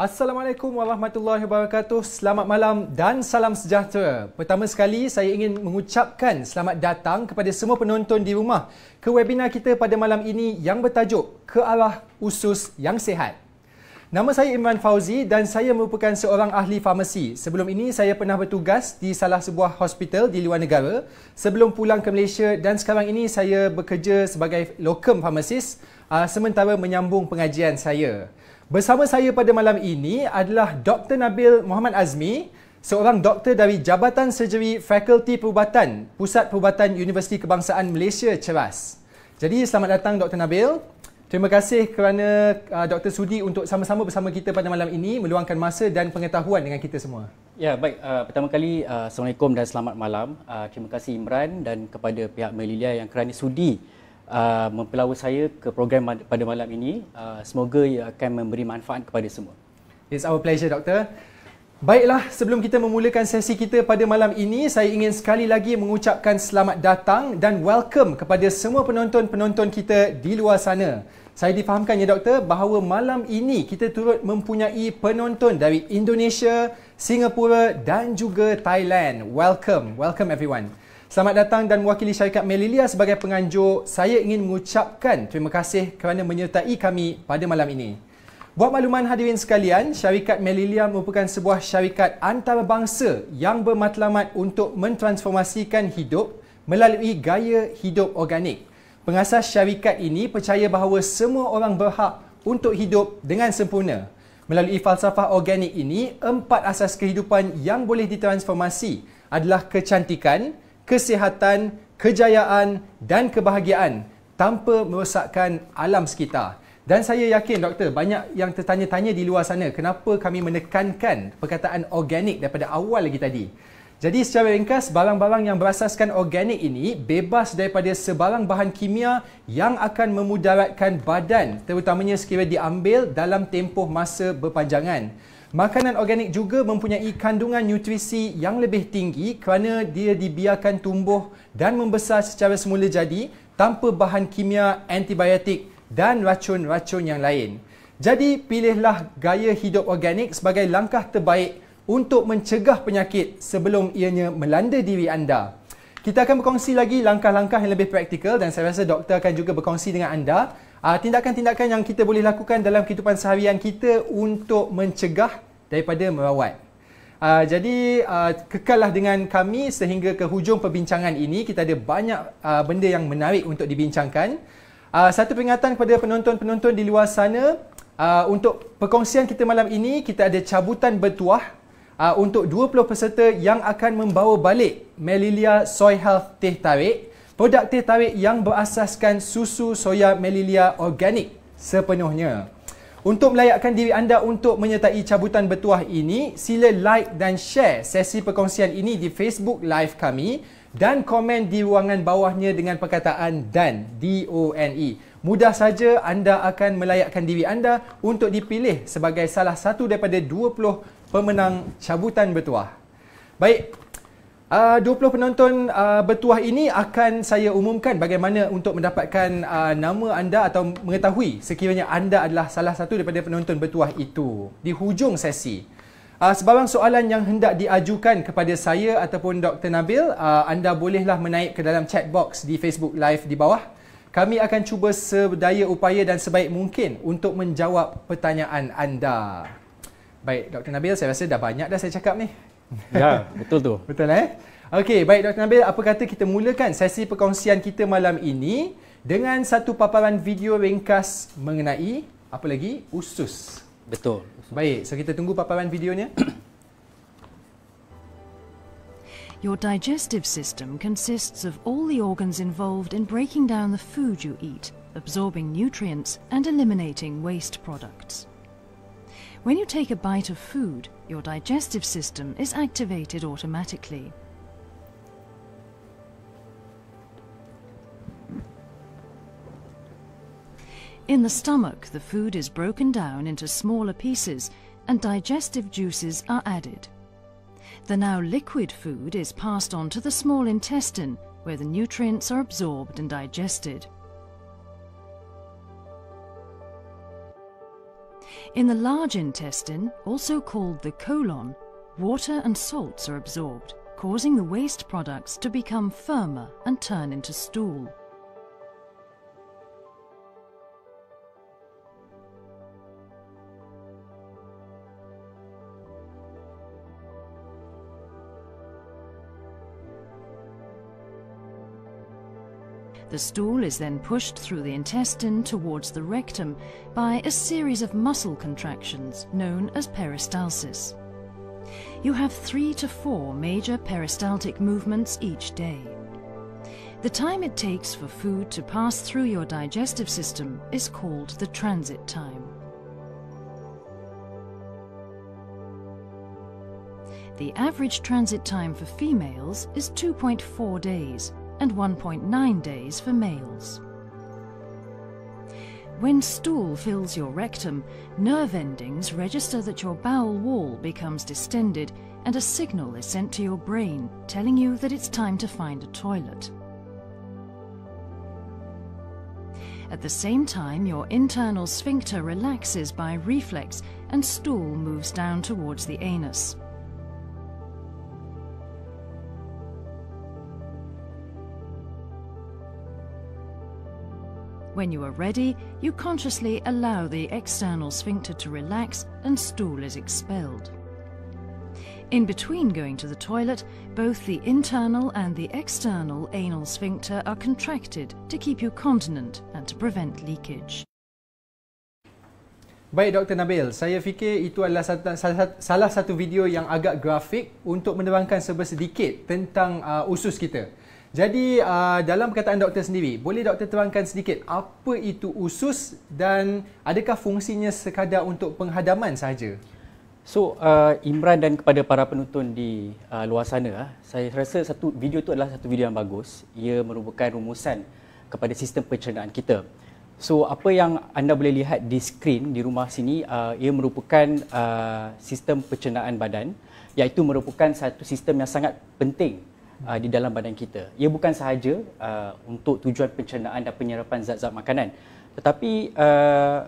Assalamualaikum warahmatullahi wabarakatuh. Selamat malam dan salam sejahtera. Pertama sekali, saya ingin mengucapkan selamat datang kepada semua penonton di rumah ke webinar kita pada malam ini yang bertajuk Ke Arah Usus Yang Sehat. Nama saya Imran Fauzi dan saya merupakan seorang ahli farmasi. Sebelum ini, saya pernah bertugas di salah sebuah hospital di luar negara sebelum pulang ke Malaysia dan sekarang ini saya bekerja sebagai lokum farmasis ah, sementara menyambung pengajian saya. Bersama saya pada malam ini adalah Dr. Nabil Muhammad Azmi, seorang doktor dari Jabatan Surgery Fakulti Perubatan, Pusat Perubatan Universiti Kebangsaan Malaysia, Ceras. Jadi selamat datang Dr. Nabil. Terima kasih kerana uh, Dr. Sudi untuk sama-sama bersama kita pada malam ini meluangkan masa dan pengetahuan dengan kita semua. Ya, baik. Uh, pertama kali, uh, Assalamualaikum dan selamat malam. Uh, terima kasih Imran dan kepada pihak Melilia yang kerana sudi uh, mempelawa saya ke program pada malam ini. Uh, semoga ia akan memberi manfaat kepada semua. It's our pleasure, Doktor. Baiklah, sebelum kita memulakan sesi kita pada malam ini, saya ingin sekali lagi mengucapkan selamat datang dan welcome kepada semua penonton-penonton kita di luar sana. Saya difahamkan ya doktor bahawa malam ini kita turut mempunyai penonton dari Indonesia, Singapura dan juga Thailand. Welcome, welcome everyone. Selamat datang dan mewakili syarikat Melilia sebagai penganjur. Saya ingin mengucapkan terima kasih kerana menyertai kami pada malam ini. Buat makluman hadirin sekalian, syarikat Melilia merupakan sebuah syarikat antarabangsa yang bermatlamat untuk mentransformasikan hidup melalui gaya hidup organik. Pengasas syarikat ini percaya bahawa semua orang berhak untuk hidup dengan sempurna. Melalui falsafah organik ini, empat asas kehidupan yang boleh ditransformasi adalah kecantikan, kesihatan, kejayaan dan kebahagiaan tanpa merosakkan alam sekitar. Dan saya yakin doktor banyak yang tertanya-tanya di luar sana kenapa kami menekankan perkataan organik daripada awal lagi tadi. Jadi secara ringkas barang-barang yang berasaskan organik ini bebas daripada sebarang bahan kimia yang akan memudaratkan badan terutamanya sekiranya diambil dalam tempoh masa berpanjangan. Makanan organik juga mempunyai kandungan nutrisi yang lebih tinggi kerana dia dibiarkan tumbuh dan membesar secara semula jadi tanpa bahan kimia, antibiotik dan racun-racun yang lain. Jadi pilihlah gaya hidup organik sebagai langkah terbaik untuk mencegah penyakit sebelum ianya melanda diri anda. Kita akan berkongsi lagi langkah-langkah yang lebih praktikal dan saya rasa doktor akan juga berkongsi dengan anda Ah, tindakan-tindakan yang kita boleh lakukan dalam kehidupan seharian kita untuk mencegah daripada merawat. Uh, jadi uh, kekallah dengan kami sehingga ke hujung perbincangan ini kita ada banyak uh, benda yang menarik untuk dibincangkan. Uh, satu peringatan kepada penonton-penonton di luar sana uh, untuk perkongsian kita malam ini kita ada cabutan bertuah uh, untuk 20 peserta yang akan membawa balik Melilia Soy Health Teh Tarik produk teh tarik yang berasaskan susu soya melilia organik sepenuhnya. Untuk melayakkan diri anda untuk menyertai cabutan bertuah ini, sila like dan share sesi perkongsian ini di Facebook Live kami dan komen di ruangan bawahnya dengan perkataan dan D O N E. Mudah saja anda akan melayakkan diri anda untuk dipilih sebagai salah satu daripada 20 pemenang cabutan bertuah. Baik, Ah, uh, 20 penonton uh, bertuah ini akan saya umumkan bagaimana untuk mendapatkan uh, nama anda atau mengetahui sekiranya anda adalah salah satu daripada penonton bertuah itu di hujung sesi. Uh, sebarang soalan yang hendak diajukan kepada saya ataupun Dr. Nabil, uh, anda bolehlah menaik ke dalam chat box di Facebook Live di bawah. Kami akan cuba sedaya upaya dan sebaik mungkin untuk menjawab pertanyaan anda. Baik, Dr. Nabil, saya rasa dah banyak dah saya cakap ni. Ya, betul tu. Betul eh? Okey, baik Dr. Nabil, apa kata kita mulakan sesi perkongsian kita malam ini dengan satu paparan video ringkas mengenai apa lagi? Usus. Betul. Baik, so kita tunggu paparan videonya. Your digestive system consists of all the organs involved in breaking down the food you eat, absorbing nutrients and eliminating waste products. When you take a bite of food, your digestive system is activated automatically. In the stomach, the food is broken down into smaller pieces and digestive juices are added. The now liquid food is passed on to the small intestine where the nutrients are absorbed and digested. In the large intestine, also called the colon, water and salts are absorbed, causing the waste products to become firmer and turn into stool. The stool is then pushed through the intestine towards the rectum by a series of muscle contractions known as peristalsis. You have three to four major peristaltic movements each day. The time it takes for food to pass through your digestive system is called the transit time. The average transit time for females is 2.4 days, and 1.9 days for males. When stool fills your rectum, nerve endings register that your bowel wall becomes distended and a signal is sent to your brain telling you that it's time to find a toilet. At the same time, your internal sphincter relaxes by reflex and stool moves down towards the anus. When you are ready, you consciously allow the external sphincter to relax and stool is expelled. In between going to the toilet, both the internal and the external anal sphincter are contracted to keep you continent and to prevent leakage. Baik Dr. Nabil, saya fikir itu adalah salah satu video yang agak grafik untuk menerangkan serba sedikit tentang uh, usus kita. Jadi uh, dalam perkataan doktor sendiri, boleh doktor terangkan sedikit apa itu usus dan adakah fungsinya sekadar untuk penghadaman sahaja? So uh, Imran dan kepada para penonton di uh, luar sana, ah, saya rasa satu video itu adalah satu video yang bagus. Ia merupakan rumusan kepada sistem pencernaan kita. So apa yang anda boleh lihat di skrin di rumah sini, uh, ia merupakan uh, sistem pencernaan badan iaitu merupakan satu sistem yang sangat penting uh, di dalam badan kita. Ia bukan sahaja uh, untuk tujuan pencernaan dan penyerapan zat-zat makanan. Tetapi uh,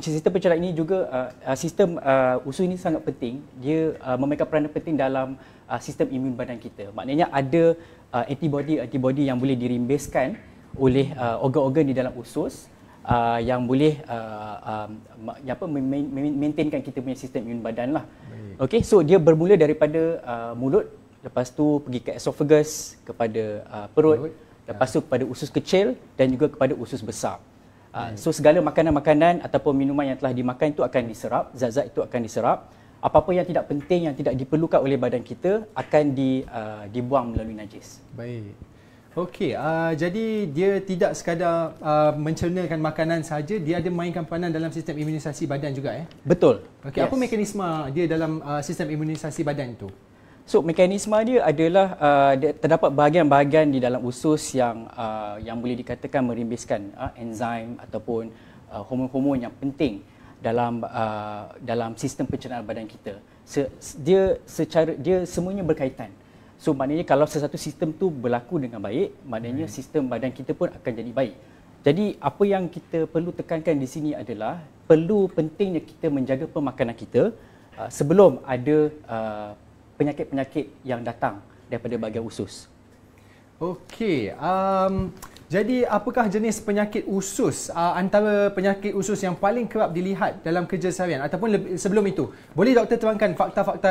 sistem pencernaan ini juga, uh, uh, sistem uh, usus ini sangat penting. Dia uh, memainkan peranan penting dalam uh, sistem imun badan kita. Maknanya ada uh, antibody-antibody yang boleh dirimbeskan oleh uh, organ-organ di dalam usus Uh, yang boleh uh, uh, apa maintainkan kita punya sistem imun badan lah. Okay, so dia bermula daripada uh, mulut lepas tu pergi ke esophagus kepada uh, perut, perut lepas tu kepada usus kecil dan juga kepada usus besar uh, hmm. so segala makanan-makanan ataupun minuman yang telah dimakan itu akan diserap zat-zat itu akan diserap apa-apa yang tidak penting yang tidak diperlukan oleh badan kita akan di uh, dibuang melalui najis baik Okey, uh, jadi dia tidak sekadar uh, mencernakan makanan saja, dia ada mainkan peranan dalam sistem imunisasi badan juga eh. Betul. Okey, yes. apa mekanisme dia dalam uh, sistem imunisasi badan itu? So mekanisme dia adalah uh, terdapat bahagian-bahagian di dalam usus yang uh, yang boleh dikatakan merimbiskan uh, enzim ataupun uh, hormon-hormon yang penting dalam uh, dalam sistem pencernaan badan kita. So, dia secara dia semuanya berkaitan. So maknanya kalau sesuatu sistem tu berlaku dengan baik, maknanya hmm. sistem badan kita pun akan jadi baik. Jadi apa yang kita perlu tekankan di sini adalah perlu pentingnya kita menjaga pemakanan kita uh, sebelum ada uh, penyakit-penyakit yang datang daripada bahagian usus. Okey, um, jadi apakah jenis penyakit usus uh, antara penyakit usus yang paling kerap dilihat dalam kerja seharian ataupun lebih, sebelum itu? Boleh doktor terangkan fakta-fakta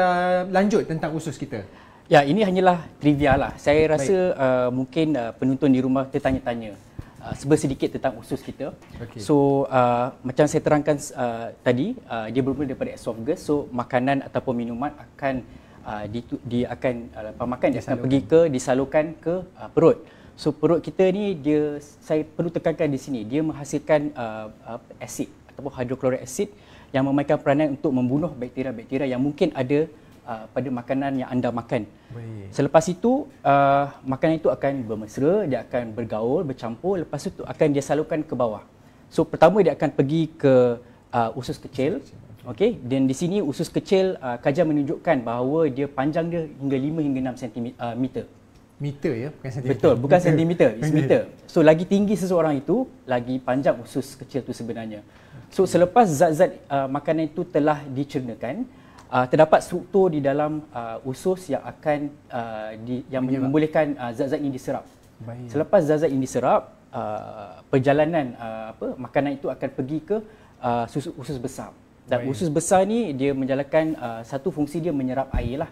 lanjut tentang usus kita? Ya, ini hanyalah trivia lah. Saya rasa uh, mungkin uh, penonton di rumah tertanya-tanya uh, sebes sedikit tentang usus kita. Okay. So, uh, macam saya terangkan uh, tadi, uh, dia bermula daripada esophagus. So, makanan ataupun minuman akan Uh, ditu, di akan lepas uh, makan dia akan pergi ke disalurkan ke uh, perut. So perut kita ni dia saya perlu tekankan di sini dia menghasilkan uh, asid ataupun hydrochloric acid yang memainkan peranan untuk membunuh bakteria-bakteria yang mungkin ada uh, pada makanan yang anda makan. Baik. Selepas itu uh, makanan itu akan bermesra, dia akan bergaul, bercampur lepas itu akan dia salurkan ke bawah. So pertama dia akan pergi ke uh, usus kecil, Okey, dan di sini usus kecil uh, kajian menunjukkan bahawa dia panjang dia hingga 5 hingga 6 cm uh, meter. Meter ya, bukan sentimeter. Betul, bukan meter. sentimeter, it's meter. So lagi tinggi seseorang itu, lagi panjang usus kecil tu sebenarnya. So selepas zat-zat uh, makanan itu telah dicernakan, uh, terdapat struktur di dalam uh, usus yang akan uh, di, yang Menyebab. membolehkan uh, zat-zat ini diserap. Baik. Selepas zat-zat ini diserap, uh, perjalanan uh, apa makanan itu akan pergi ke uh, usus besar. Dan usus besar ni dia menjalankan uh, satu fungsi dia menyerap air lah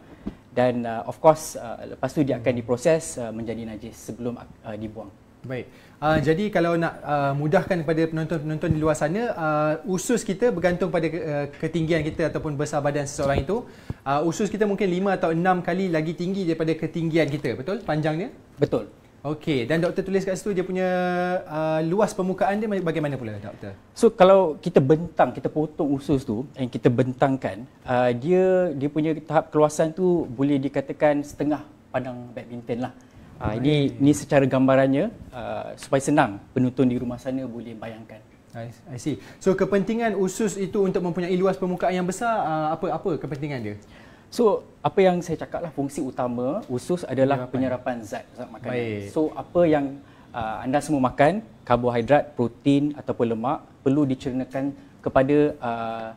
dan uh, of course uh, lepas tu dia akan diproses uh, menjadi najis sebelum uh, dibuang. Baik. Uh, Jadi kalau nak uh, mudahkan kepada penonton-penonton di luar sana, uh, usus kita bergantung pada uh, ketinggian kita ataupun besar badan seseorang itu. Uh, usus kita mungkin lima atau enam kali lagi tinggi daripada ketinggian kita, betul? Panjangnya? Betul. Okey, dan doktor tulis kat situ dia punya uh, luas permukaan dia bagaimana pula doktor? So kalau kita bentang, kita potong usus tu and kita bentangkan, uh, dia dia punya tahap keluasan tu boleh dikatakan setengah padang badminton lah. Uh, oh, ini ni secara gambarannya uh, supaya senang penonton di rumah sana boleh bayangkan. I see. So kepentingan usus itu untuk mempunyai luas permukaan yang besar uh, apa apa kepentingan dia? So, apa yang saya cakap lah, fungsi utama usus adalah penyerapan, penyerapan zat, zat makanan. Baik. So, apa yang uh, anda semua makan, karbohidrat, protein ataupun lemak, perlu dicernakan kepada uh,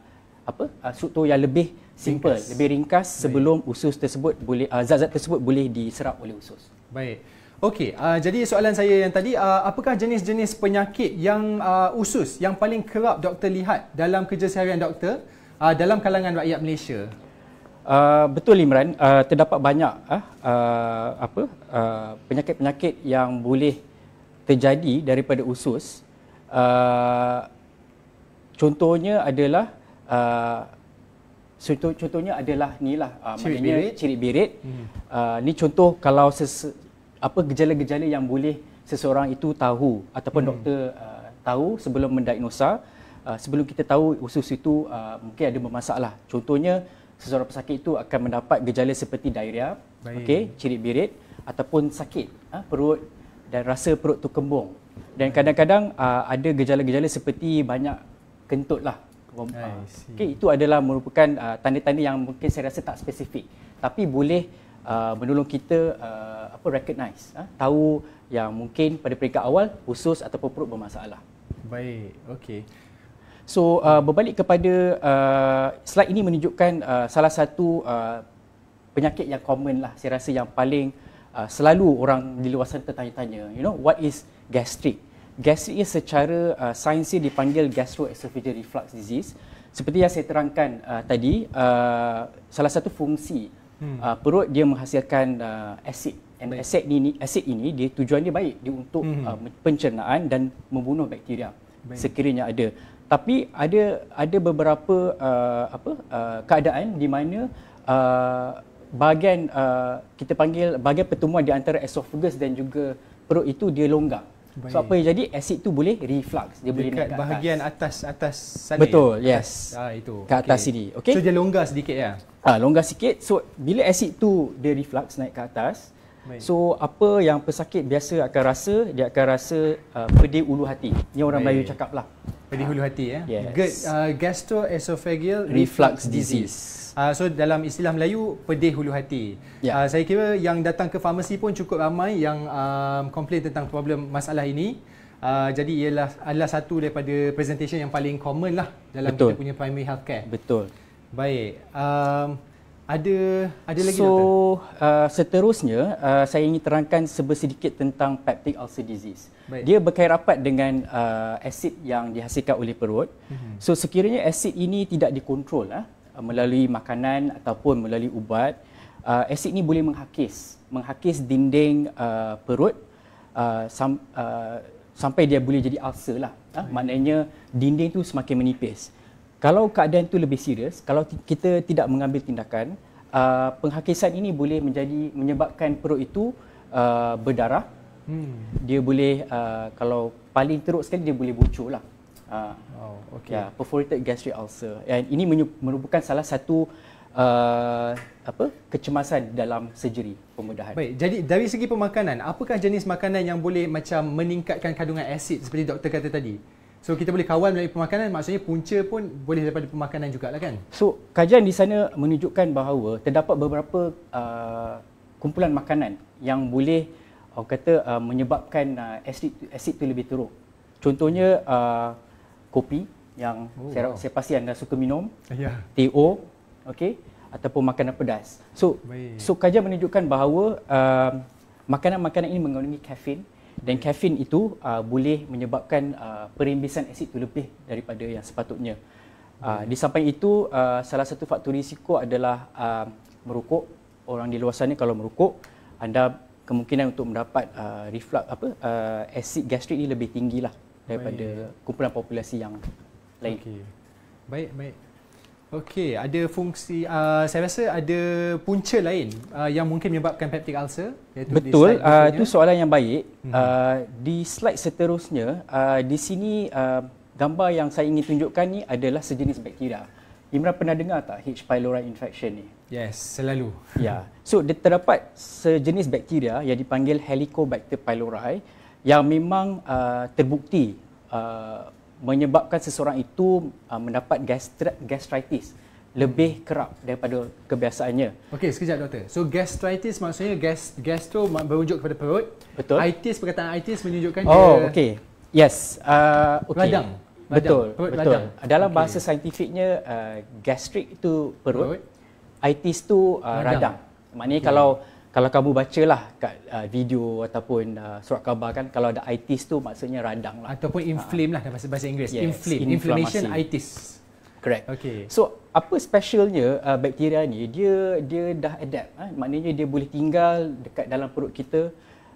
apa uh, struktur yang lebih simple, ringkas. lebih ringkas sebelum usus tersebut boleh uh, zat-zat tersebut boleh diserap oleh usus. Baik. Okey, uh, jadi soalan saya yang tadi, uh, apakah jenis-jenis penyakit yang uh, usus yang paling kerap doktor lihat dalam kerja seharian doktor uh, dalam kalangan rakyat Malaysia? Ah, betul Imran, uh, terdapat banyak uh, apa uh, penyakit-penyakit yang boleh terjadi daripada usus. Uh, contohnya adalah uh, contohnya adalah nilah uh, maknanya ciri birit. Hmm. Uh, ni contoh kalau ses, apa gejala-gejala yang boleh seseorang itu tahu ataupun hmm. doktor uh, tahu sebelum mendiagnosa, uh, sebelum kita tahu usus itu uh, mungkin ada bermasalah. Contohnya seseorang pesakit itu akan mendapat gejala seperti diarrhea, okey, cirit birit ataupun sakit ha, perut dan rasa perut tu kembung. Dan kadang-kadang uh, ada gejala-gejala seperti banyak kentut lah. Ah, okay, itu adalah merupakan uh, tanda-tanda yang mungkin saya rasa tak spesifik. Tapi boleh uh, menolong kita uh, apa recognize. Uh, tahu yang mungkin pada peringkat awal usus atau perut bermasalah. Baik, okay. So uh, berbalik kepada uh, slide ini menunjukkan uh, salah satu uh, penyakit yang common lah saya rasa yang paling uh, selalu orang di luar sana tertanya-tanya you know what is gastric gastric ia secara uh, sainsnya dipanggil gastroesophageal reflux disease seperti yang saya terangkan uh, tadi uh, salah satu fungsi hmm. uh, perut dia menghasilkan uh, asid and asid ini asid ini dia tujuan baik dia untuk hmm. uh, pencernaan dan membunuh bakteria baik. sekiranya ada tapi ada ada beberapa uh, apa uh, keadaan di mana uh, bahagian uh, kita panggil bahagian pertemuan di antara esophagus dan juga perut itu dia longgar. Baik. So apa yang jadi asid tu boleh reflux, dia Dekat boleh naik ke atas. bahagian atas atas sana. Betul, ya? yes. Atas, ah itu. Ke atas okay. sini. Okey. So dia longgar sedikit ya. Ah longgar sikit. So bila asid tu dia reflux naik ke atas. Baik. So apa yang pesakit biasa akan rasa, dia akan rasa uh, pedih ulu hati. Ni orang Baik. Melayu cakap lah. Jadi hulu hati ya. Yes. Ge- uh, gastroesophageal reflux, reflux disease. disease. Uh, so dalam istilah Melayu pedih hulu hati. Yeah. Uh, saya kira yang datang ke farmasi pun cukup ramai yang um, komplain tentang problem masalah ini. Uh, jadi ialah adalah satu daripada presentation yang paling common lah dalam Betul. kita punya primary health care. Betul. Baik. Um, ada ada lagi So uh, seterusnya uh, saya ingin terangkan sedikit tentang peptic ulcer disease. Baik. Dia berkait rapat dengan uh, asid yang dihasilkan oleh perut. Mm-hmm. So sekiranya asid ini tidak dikontrol uh, melalui makanan ataupun melalui ubat, uh, asid ini boleh menghakis, menghakis dinding uh, perut uh, sam, uh, sampai dia boleh jadi ulcer lah. Uh, maknanya dinding tu semakin menipis. mm kalau keadaan itu lebih serius, kalau kita tidak mengambil tindakan, uh, penghakisan ini boleh menjadi menyebabkan perut itu uh, berdarah. Hmm. Dia boleh uh, kalau paling teruk sekali dia boleh bocor lah. Uh, oh, okay. Yeah, perforated gastric ulcer. Dan ini merupakan salah satu uh, apa kecemasan dalam surgery pembedahan. Baik, jadi dari segi pemakanan, apakah jenis makanan yang boleh macam meningkatkan kandungan asid seperti doktor kata tadi? So kita boleh kawal melalui pemakanan maksudnya punca pun boleh daripada pemakanan juga lah kan. So kajian di sana menunjukkan bahawa terdapat beberapa uh, kumpulan makanan yang boleh orang kata uh, menyebabkan uh, asid asid tu lebih teruk. Contohnya uh, kopi yang oh, saya, wow. saya pasti anda suka minum. Ah, ya. Yeah. TO okay, ataupun makanan pedas. So so kajian menunjukkan bahawa uh, makanan-makanan ini mengandungi kafein dan kafein itu uh, boleh menyebabkan uh, perimbisan asid itu lebih daripada yang sepatutnya. Uh, di samping itu uh, salah satu faktor risiko adalah uh, merokok. Orang di luar sana kalau merokok anda kemungkinan untuk mendapat uh, reflux apa uh, asid gastrik ini lebih tinggilah daripada baik. kumpulan populasi yang lain. Okay. Baik baik. Okey, ada fungsi uh, saya rasa ada punca lain uh, yang mungkin menyebabkan peptic ulcer iaitu Betul, uh, itu soalan yang baik. Mm-hmm. Uh, di slide seterusnya, uh, di sini uh, gambar yang saya ingin tunjukkan ni adalah sejenis bakteria. Imran pernah dengar tak H pylori infection ni? Yes, selalu. Ya. Yeah. So, dia terdapat sejenis bakteria yang dipanggil Helicobacter pylori yang memang uh, terbukti uh, menyebabkan seseorang itu uh, mendapat gastri- gastritis lebih kerap daripada kebiasaannya. Okey, sekejap doktor. So gastritis maksudnya gas gastro merujuk kepada perut. Betul. Itis perkataan itis menunjukkan oh, okey. Yes. Uh, okay. Radang. Badang. Betul. Perut betul. Badang. Dalam okay. bahasa saintifiknya uh, gastric itu perut. perut. Itis tu uh, radang. radang. Maknanya okay. kalau kalau kamu bacalah kat uh, video ataupun uh, surat khabar kan kalau ada itis tu maksudnya radang lah ataupun ah. inflame lah dalam bahasa bahasa Inggeris yes, inflame inflammation itis correct okay so apa specialnya uh, bakteria ni dia dia dah adapt ha? maknanya dia boleh tinggal dekat dalam perut kita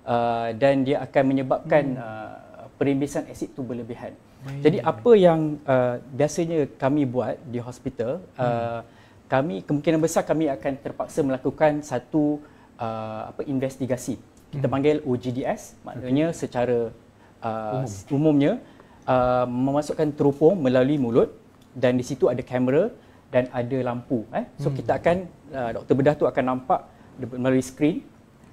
uh, dan dia akan menyebabkan hmm. uh, perimbisan asid tu berlebihan Baik. Hmm. jadi apa yang uh, biasanya kami buat di hospital uh, hmm. kami kemungkinan besar kami akan terpaksa melakukan satu uh, apa investigasi kita hmm. panggil OGDS maknanya okay. secara uh, Umum. umumnya uh, memasukkan teropong melalui mulut dan di situ ada kamera dan ada lampu eh so hmm. kita akan uh, doktor bedah tu akan nampak melalui skrin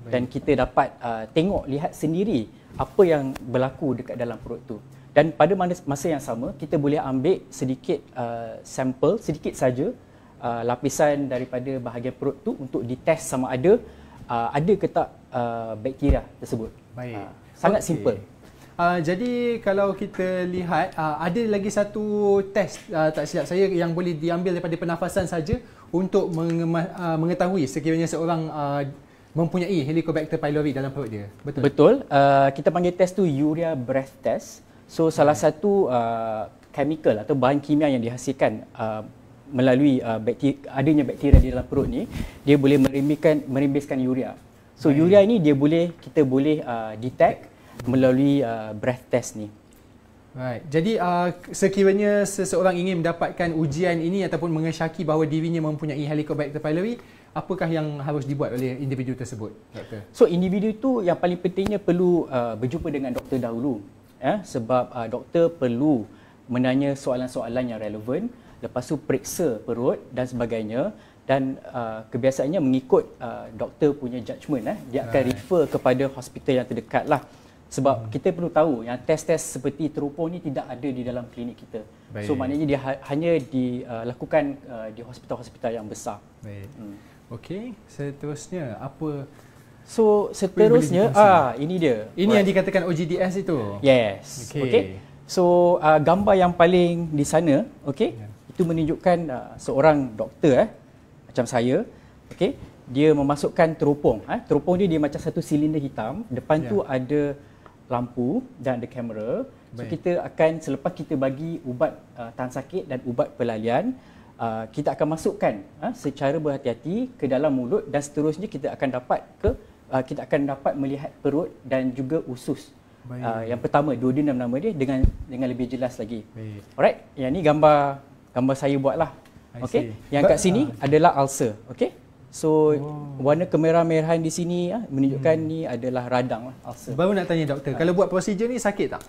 dan kita dapat uh, tengok lihat sendiri apa yang berlaku dekat dalam perut tu dan pada masa yang sama kita boleh ambil sedikit uh, sampel sedikit saja uh, lapisan daripada bahagian perut tu untuk dites sama ada uh, ada ke tak uh, bakteria tersebut. Baik. Uh, sangat okay. simple. Uh, jadi kalau kita lihat uh, ada lagi satu test uh, tak silap saya yang boleh diambil daripada pernafasan saja untuk uh, mengetahui sekiranya seorang uh, mempunyai Helicobacter pylori dalam perut dia. Betul. Betul. Uh, kita panggil test tu urea breath test. So salah okay. satu uh, chemical atau bahan kimia yang dihasilkan uh, melalui uh, bakteria, adanya bakteria di dalam perut ni dia boleh merimbiskan merimbiskan urea. So Baik. urea ni dia boleh kita boleh uh, detect melalui uh, breath test ni. Right. Jadi uh, sekiranya seseorang ingin mendapatkan ujian ini ataupun mengesyaki bahawa dirinya mempunyai Helicobacter pylori, apakah yang harus dibuat oleh individu tersebut, doktor? So individu itu yang paling pentingnya perlu uh, berjumpa dengan doktor dahulu. Eh, sebab uh, doktor perlu menanya soalan-soalan yang relevan lepas tu periksa perut dan sebagainya dan uh, kebiasaannya mengikut uh, doktor punya judgement eh dia akan right. refer kepada hospital yang terdekat lah sebab hmm. kita perlu tahu yang test-test seperti teropong ni tidak ada di dalam klinik kita. Baik. So maknanya dia ha- hanya dilakukan uh, uh, di hospital-hospital yang besar. Baik. Hmm. Okey, seterusnya apa So seterusnya ah ini dia. Ini right. yang dikatakan OGDS itu. Yes. Okey. Okay. So uh, gambar yang paling di sana, okey? Yeah itu menunjukkan uh, seorang doktor eh macam saya okey dia memasukkan teropong eh teropong dia dia macam satu silinder hitam depan ya. tu ada lampu dan ada kamera so Baik. kita akan selepas kita bagi ubat uh, tahan sakit dan ubat pelalian uh, kita akan masukkan uh, secara berhati-hati ke dalam mulut dan seterusnya kita akan dapat ke uh, kita akan dapat melihat perut dan juga usus Uh, yang pertama Dua duodenum nama dia dengan dengan lebih jelas lagi. Baik. Alright, yang ni gambar gambar saya buat lah, okay? Yang kat sini uh, adalah ulcer. okay? So oh. warna kemerah-merahan di sini ya, menunjukkan hmm. ni adalah radang lah, ulcer. Baru nak tanya doktor, uh. kalau buat prosedur ni sakit tak?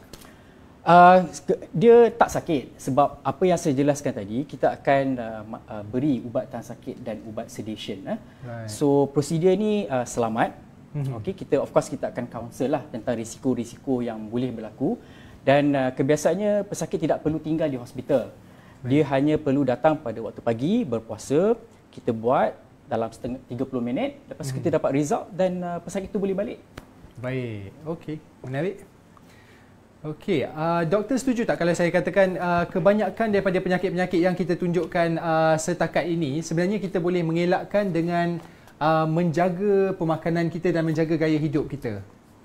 Uh, dia tak sakit sebab apa yang saya jelaskan tadi kita akan uh, uh, beri ubat tahan sakit dan ubat sedation eh. right. so prosedur ni uh, selamat hmm. okay? kita of course kita akan counsel lah tentang risiko-risiko yang boleh berlaku dan uh, kebiasaannya pesakit tidak perlu tinggal di hospital dia hanya perlu datang pada waktu pagi berpuasa, kita buat dalam setengah 30 minit lepas hmm. kita dapat result dan uh, pesakit itu boleh balik. Baik. Okey. Menarik. Okey, uh, doktor setuju tak kalau saya katakan uh, kebanyakan daripada penyakit-penyakit yang kita tunjukkan uh, setakat ini sebenarnya kita boleh mengelakkan dengan uh, menjaga pemakanan kita dan menjaga gaya hidup kita.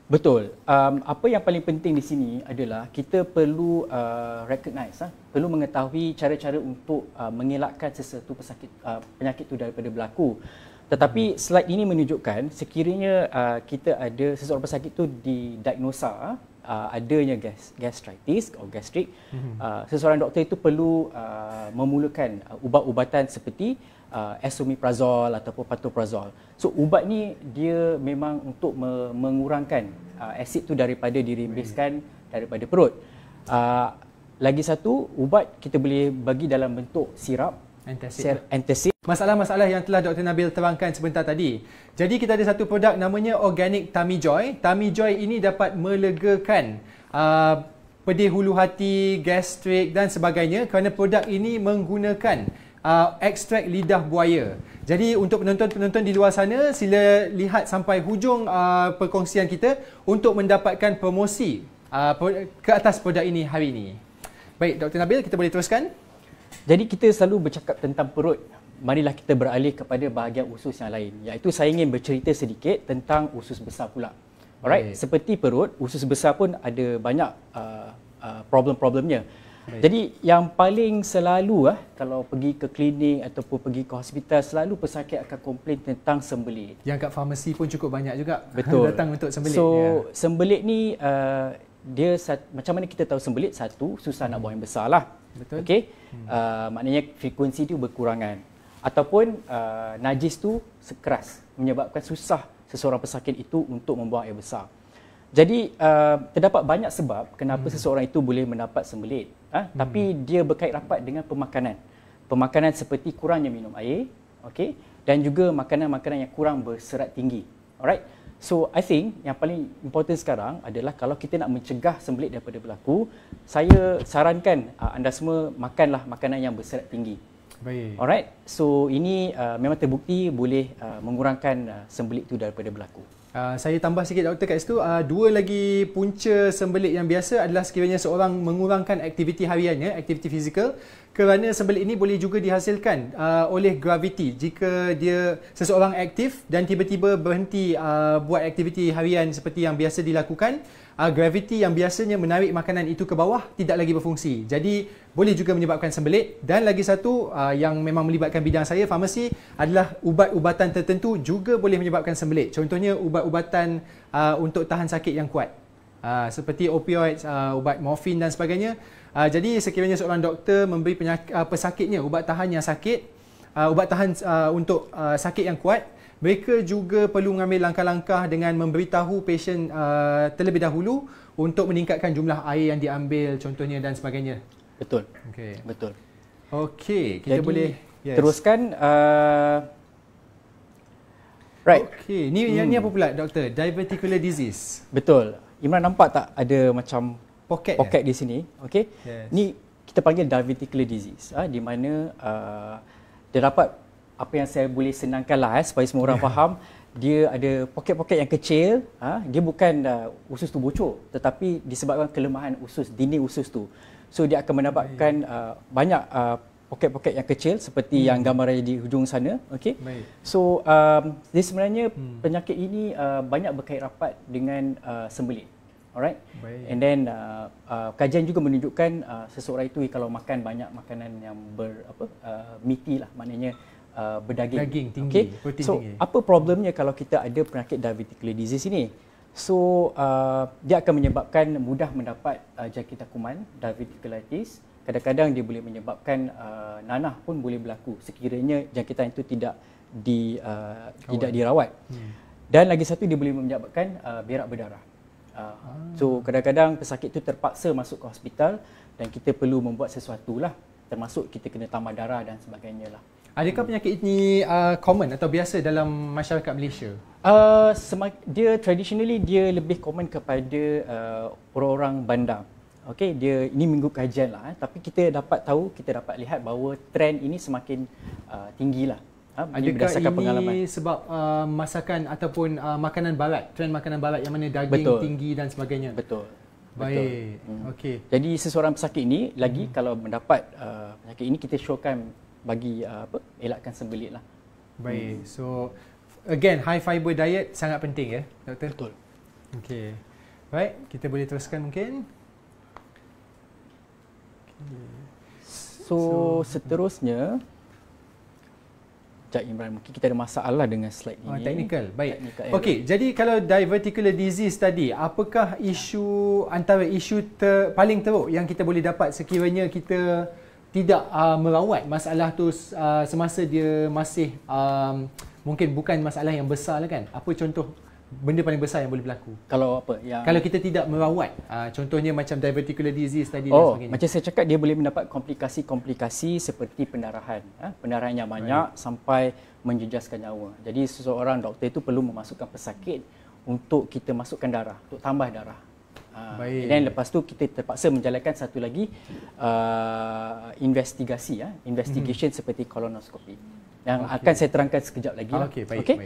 Betul. Um, apa yang paling penting di sini adalah kita perlu uh, recognize, uh, perlu mengetahui cara-cara untuk uh, mengelakkan sesuatu pesakit, uh, penyakit itu daripada berlaku. Tetapi hmm. slide ini menunjukkan sekiranya uh, kita ada sesuatu pesakit itu didiagnosa uh, adanya gas, gastritis atau gastrik, hmm. uh, seseorang doktor itu perlu uh, memulakan uh, ubat-ubatan seperti uh, esomeprazol ataupun pantoprazol. So ubat ni dia memang untuk me- mengurangkan uh, asid tu daripada dirimbiskan daripada perut. Uh, lagi satu ubat kita boleh bagi dalam bentuk sirap antasid. Masalah-masalah yang telah Dr Nabil terangkan sebentar tadi. Jadi kita ada satu produk namanya Organic Tummy Joy. Tummy Joy ini dapat melegakan uh, pedih hulu hati, gastrik dan sebagainya kerana produk ini menggunakan uh, ekstrak lidah buaya. Jadi untuk penonton-penonton di luar sana sila lihat sampai hujung uh, perkongsian kita untuk mendapatkan promosi uh, ke atas produk ini hari ini. Baik Dr Nabil kita boleh teruskan. Jadi kita selalu bercakap tentang perut. Marilah kita beralih kepada bahagian usus yang lain iaitu saya ingin bercerita sedikit tentang usus besar pula. Alright, Baik. seperti perut, usus besar pun ada banyak uh, uh, problem-problemnya. Jadi yang paling selalu ah kalau pergi ke klinik ataupun pergi ke hospital selalu pesakit akan komplain tentang sembelit. Yang kat farmasi pun cukup banyak juga Betul. datang untuk sembelit. So yeah. sembelit ni uh, dia macam mana kita tahu sembelit satu susah hmm. nak buang yang besar lah. Betul. Okey. Hmm. Uh, maknanya frekuensi dia berkurangan ataupun uh, najis tu sekeras menyebabkan susah seseorang pesakit itu untuk membuang air besar. Jadi uh, terdapat banyak sebab kenapa hmm. seseorang itu boleh mendapat sembelit ha? hmm. tapi dia berkait rapat dengan pemakanan. Pemakanan seperti kurangnya minum air, okey, dan juga makanan-makanan yang kurang berserat tinggi. Alright? So I think yang paling important sekarang adalah kalau kita nak mencegah sembelit daripada berlaku, saya sarankan uh, anda semua makanlah makanan yang berserat tinggi. Baik. Alright. So ini uh, memang terbukti boleh uh, mengurangkan uh, sembelit itu daripada berlaku. Ah, saya tambah sikit doktor kat situ uh, dua lagi punca sembelit yang biasa adalah sekiranya seorang mengurangkan aktiviti hariannya aktiviti fizikal kerana sembelit ini boleh juga dihasilkan uh, oleh graviti jika dia seseorang aktif dan tiba-tiba berhenti uh, buat aktiviti harian seperti yang biasa dilakukan uh, gravity yang biasanya menarik makanan itu ke bawah tidak lagi berfungsi. Jadi boleh juga menyebabkan sembelit dan lagi satu uh, yang memang melibatkan bidang saya farmasi adalah ubat-ubatan tertentu juga boleh menyebabkan sembelit. Contohnya ubat-ubatan uh, untuk tahan sakit yang kuat. Uh, seperti opioid, uh, ubat morfin dan sebagainya. Uh, jadi sekiranya seorang doktor memberi penyak- uh, pesakitnya ubat tahan yang sakit, uh, ubat tahan uh, untuk uh, sakit yang kuat, mereka juga perlu mengambil langkah-langkah dengan memberitahu pasien uh, terlebih dahulu untuk meningkatkan jumlah air yang diambil contohnya dan sebagainya. Betul. Okay, Betul. Okey, kita Jadi, boleh yes. teruskan uh, right. Okey, ni hmm. yang ni apa pula doktor? Diverticular disease. Betul. Imran nampak tak ada macam pocket pocket di sini. Okey. Yes. Ni kita panggil diverticular disease ha, di mana uh, dia dapat apa yang saya boleh senangkan lah eh, supaya semua orang yeah. faham dia ada poket-poket yang kecil ha? dia bukan uh, usus tu bocor tetapi disebabkan kelemahan usus dinding usus tu so dia akan menambahkan uh, banyak uh, poket-poket yang kecil seperti hmm. yang gambar di hujung sana okey so um dia sebenarnya hmm. penyakit ini uh, banyak berkait rapat dengan uh, sembelit alright Baik. and then uh, uh, kajian juga menunjukkan uh, seseorang itu kalau makan banyak makanan yang ber apa uh, meaty lah maknanya Uh, berdaging. Daging tinggi, okay. protein so, tinggi. Apa problemnya kalau kita ada penyakit diverticular disease ini? So, uh, dia akan menyebabkan mudah mendapat uh, jangkitan kuman, diverticulitis. Kadang-kadang dia boleh menyebabkan uh, nanah pun boleh berlaku sekiranya jangkitan itu tidak di uh, tidak dirawat. Hmm. Dan lagi satu dia boleh menyebabkan uh, berak berdarah. Uh, ah. So, kadang-kadang pesakit itu terpaksa masuk ke hospital dan kita perlu membuat sesuatu lah. Termasuk kita kena tambah darah dan sebagainya lah. Adakah penyakit ini uh, common atau biasa dalam masyarakat Malaysia? Uh, dia traditionally dia lebih common kepada uh, orang-orang bandar. Okay, dia ini minggu kajian lah. Eh. Tapi kita dapat tahu, kita dapat lihat bahawa trend ini semakin uh, tinggi lah. Uh, Adakah ini pengalaman. sebab uh, masakan ataupun uh, makanan balat, trend makanan balat yang mana daging Betul. tinggi dan sebagainya? Betul. Baik. Hmm. Okey. Jadi seseorang pesakit ini lagi hmm. kalau mendapat uh, penyakit ini kita showkan bagi uh, apa elakkan sembelit lah. Baik. Hmm. So again high fiber diet sangat penting ya, doktor. Betul. Okey. Baik, kita boleh teruskan mungkin. Okay. So, so seterusnya Cak Imran, mungkin kita ada masalah lah dengan slide oh, ini. Oh, technical. Baik. Ya. Okey, jadi kalau diverticular disease tadi, apakah isu antara isu ter, paling teruk yang kita boleh dapat sekiranya kita tidak uh, merawat masalah tu uh, semasa dia masih um, mungkin bukan masalah yang besar lah kan apa contoh benda paling besar yang boleh berlaku kalau apa yang kalau kita tidak merawat uh, contohnya macam diverticular disease tadi oh, dan sebagainya macam saya cakap dia boleh mendapat komplikasi-komplikasi seperti pendarahan eh? pendarahan yang banyak right. sampai menjejaskan nyawa jadi seseorang doktor itu perlu memasukkan pesakit untuk kita masukkan darah untuk tambah darah Ah. Baik. Dan lepas tu kita terpaksa menjalankan satu lagi uh, investigasi ya, uh, investigation hmm. seperti kolonoskopi yang okay. akan saya terangkan sekejap lagi. Ah, Okey, baik, okay?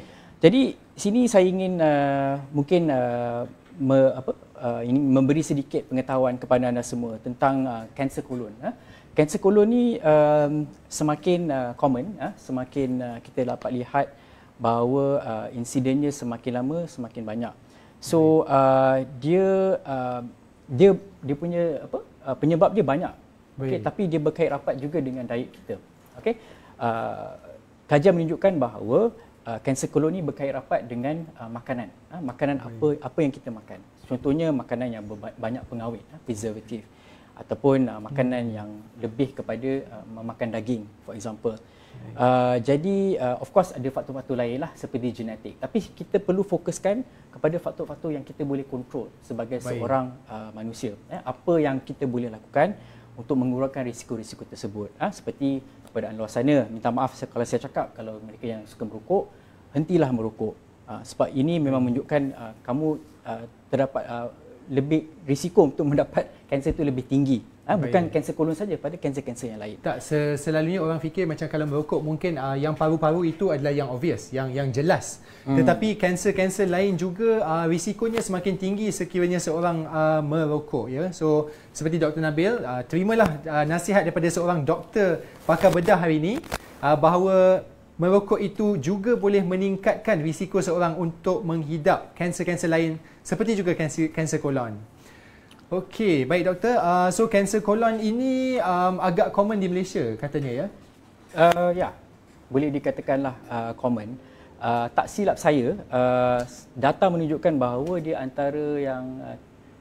Jadi sini saya ingin uh, mungkin uh, Me, apa, uh, ini memberi sedikit pengetahuan kepada anda semua tentang uh, kanser uh, kolon. Ya. Kanser kolon ni um, semakin uh, common, uh, semakin uh, kita dapat lihat bahawa uh, insidennya semakin lama semakin banyak. So uh, dia uh, dia dia punya apa uh, penyebab dia banyak. Baik. Okay, tapi dia berkait rapat juga dengan diet kita. Okay, uh, kajian menunjukkan bahawa uh, kanser uh, koloni berkait rapat dengan uh, makanan. Uh, makanan Baik. apa apa yang kita makan. Contohnya makanan yang banyak pengawet, uh, preservative, ataupun uh, makanan hmm. yang lebih kepada uh, memakan daging, for example. Uh, jadi uh, of course ada faktor-faktor lain lah seperti genetik tapi kita perlu fokuskan kepada faktor-faktor yang kita boleh kontrol sebagai Baik. seorang uh, manusia eh, apa yang kita boleh lakukan untuk mengurangkan risiko-risiko tersebut eh, seperti kepada luar sana minta maaf kalau saya cakap kalau mereka yang suka merokok hentilah merokok uh, sebab ini memang hmm. menunjukkan uh, kamu uh, terdapat uh, lebih risiko untuk mendapat kanser itu lebih tinggi Ha, bukan kanser kolon saja pada kanser-kanser yang lain. Tak selalunya orang fikir macam kalau merokok mungkin uh, yang paru-paru itu adalah yang obvious, yang yang jelas. Hmm. Tetapi kanser-kanser lain juga uh, risikonya semakin tinggi sekiranya seorang uh, merokok ya. So seperti Dr Nabil, uh, terimalah uh, nasihat daripada seorang doktor pakar bedah hari ini uh, bahawa merokok itu juga boleh meningkatkan risiko seorang untuk menghidap kanser-kanser lain seperti juga kanser kanser kolon. Okey, baik doktor. Uh, so kanser kolon ini um, agak common di Malaysia katanya ya. Uh, ya. Yeah. Boleh dikatakanlah uh, common. Uh, tak silap saya, uh, data menunjukkan bahawa dia antara yang uh,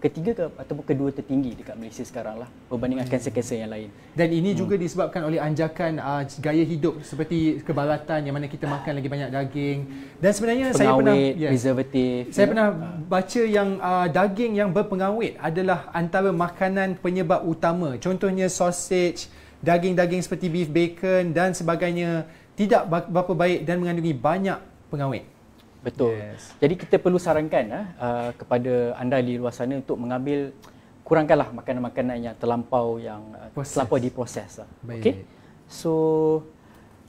ketiga ke ataupun kedua tertinggi dekat Malaysia sekarang lah berbandingkan hmm. kanser-kanser yang lain. Dan ini hmm. juga disebabkan oleh anjakan uh, gaya hidup seperti kebalatan yang mana kita makan lagi banyak daging dan sebenarnya pengawet, saya pernah yeah, preservatif. Saya yeah. pernah ah. baca yang uh, daging yang berpengawet adalah antara makanan penyebab utama. Contohnya sausage, daging-daging seperti beef, bacon dan sebagainya tidak berapa baik dan mengandungi banyak pengawet. Betul. Yes. Jadi kita perlu sarankan uh, kepada anda di luar sana untuk mengambil kurangkanlah makanan-makanan yang terlampau yang uh, terlampau diproses. Uh. Okey. So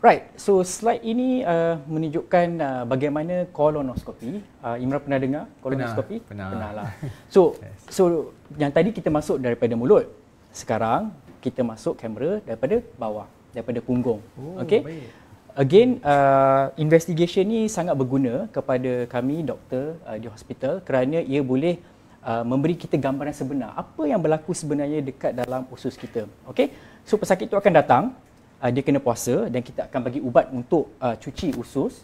right, so slide ini uh, menunjukkan uh, bagaimana kolonoskopi. Uh, Imran pernah dengar kolonoskopi? Pernah. pernah. pernah So yes. so yang tadi kita masuk daripada mulut. Sekarang kita masuk kamera daripada bawah, daripada punggung. Oh, Okey again uh, investigation ni sangat berguna kepada kami doktor uh, di hospital kerana ia boleh uh, memberi kita gambaran sebenar apa yang berlaku sebenarnya dekat dalam usus kita Okay, so pesakit tu akan datang uh, dia kena puasa dan kita akan bagi ubat untuk uh, cuci usus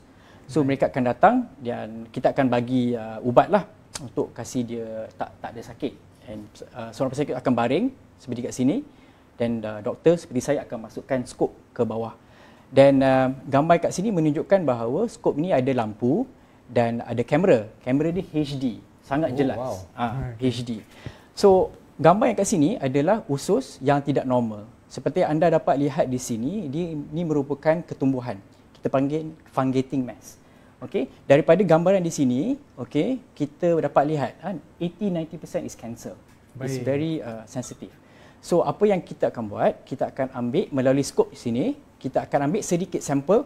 so okay. mereka akan datang dan kita akan bagi uh, ubat lah untuk kasih dia tak tak ada sakit and uh, seorang pesakit akan baring seperti kat sini dan uh, doktor seperti saya akan masukkan skop ke bawah dan uh, gambar kat sini menunjukkan bahawa skop ini ada lampu dan ada kamera. Kamera dia HD, sangat oh, jelas. Wow. Ha, ah, HD. Hmm. So, gambar yang kat sini adalah usus yang tidak normal. Seperti anda dapat lihat di sini, dia ini merupakan ketumbuhan. Kita panggil fungating mass. Okay? daripada gambaran di sini, okay? kita dapat lihat ha, 80 90% is cancer. Baik. It's very uh, sensitive. So, apa yang kita akan buat, kita akan ambil melalui skop di sini, kita akan ambil sedikit sampel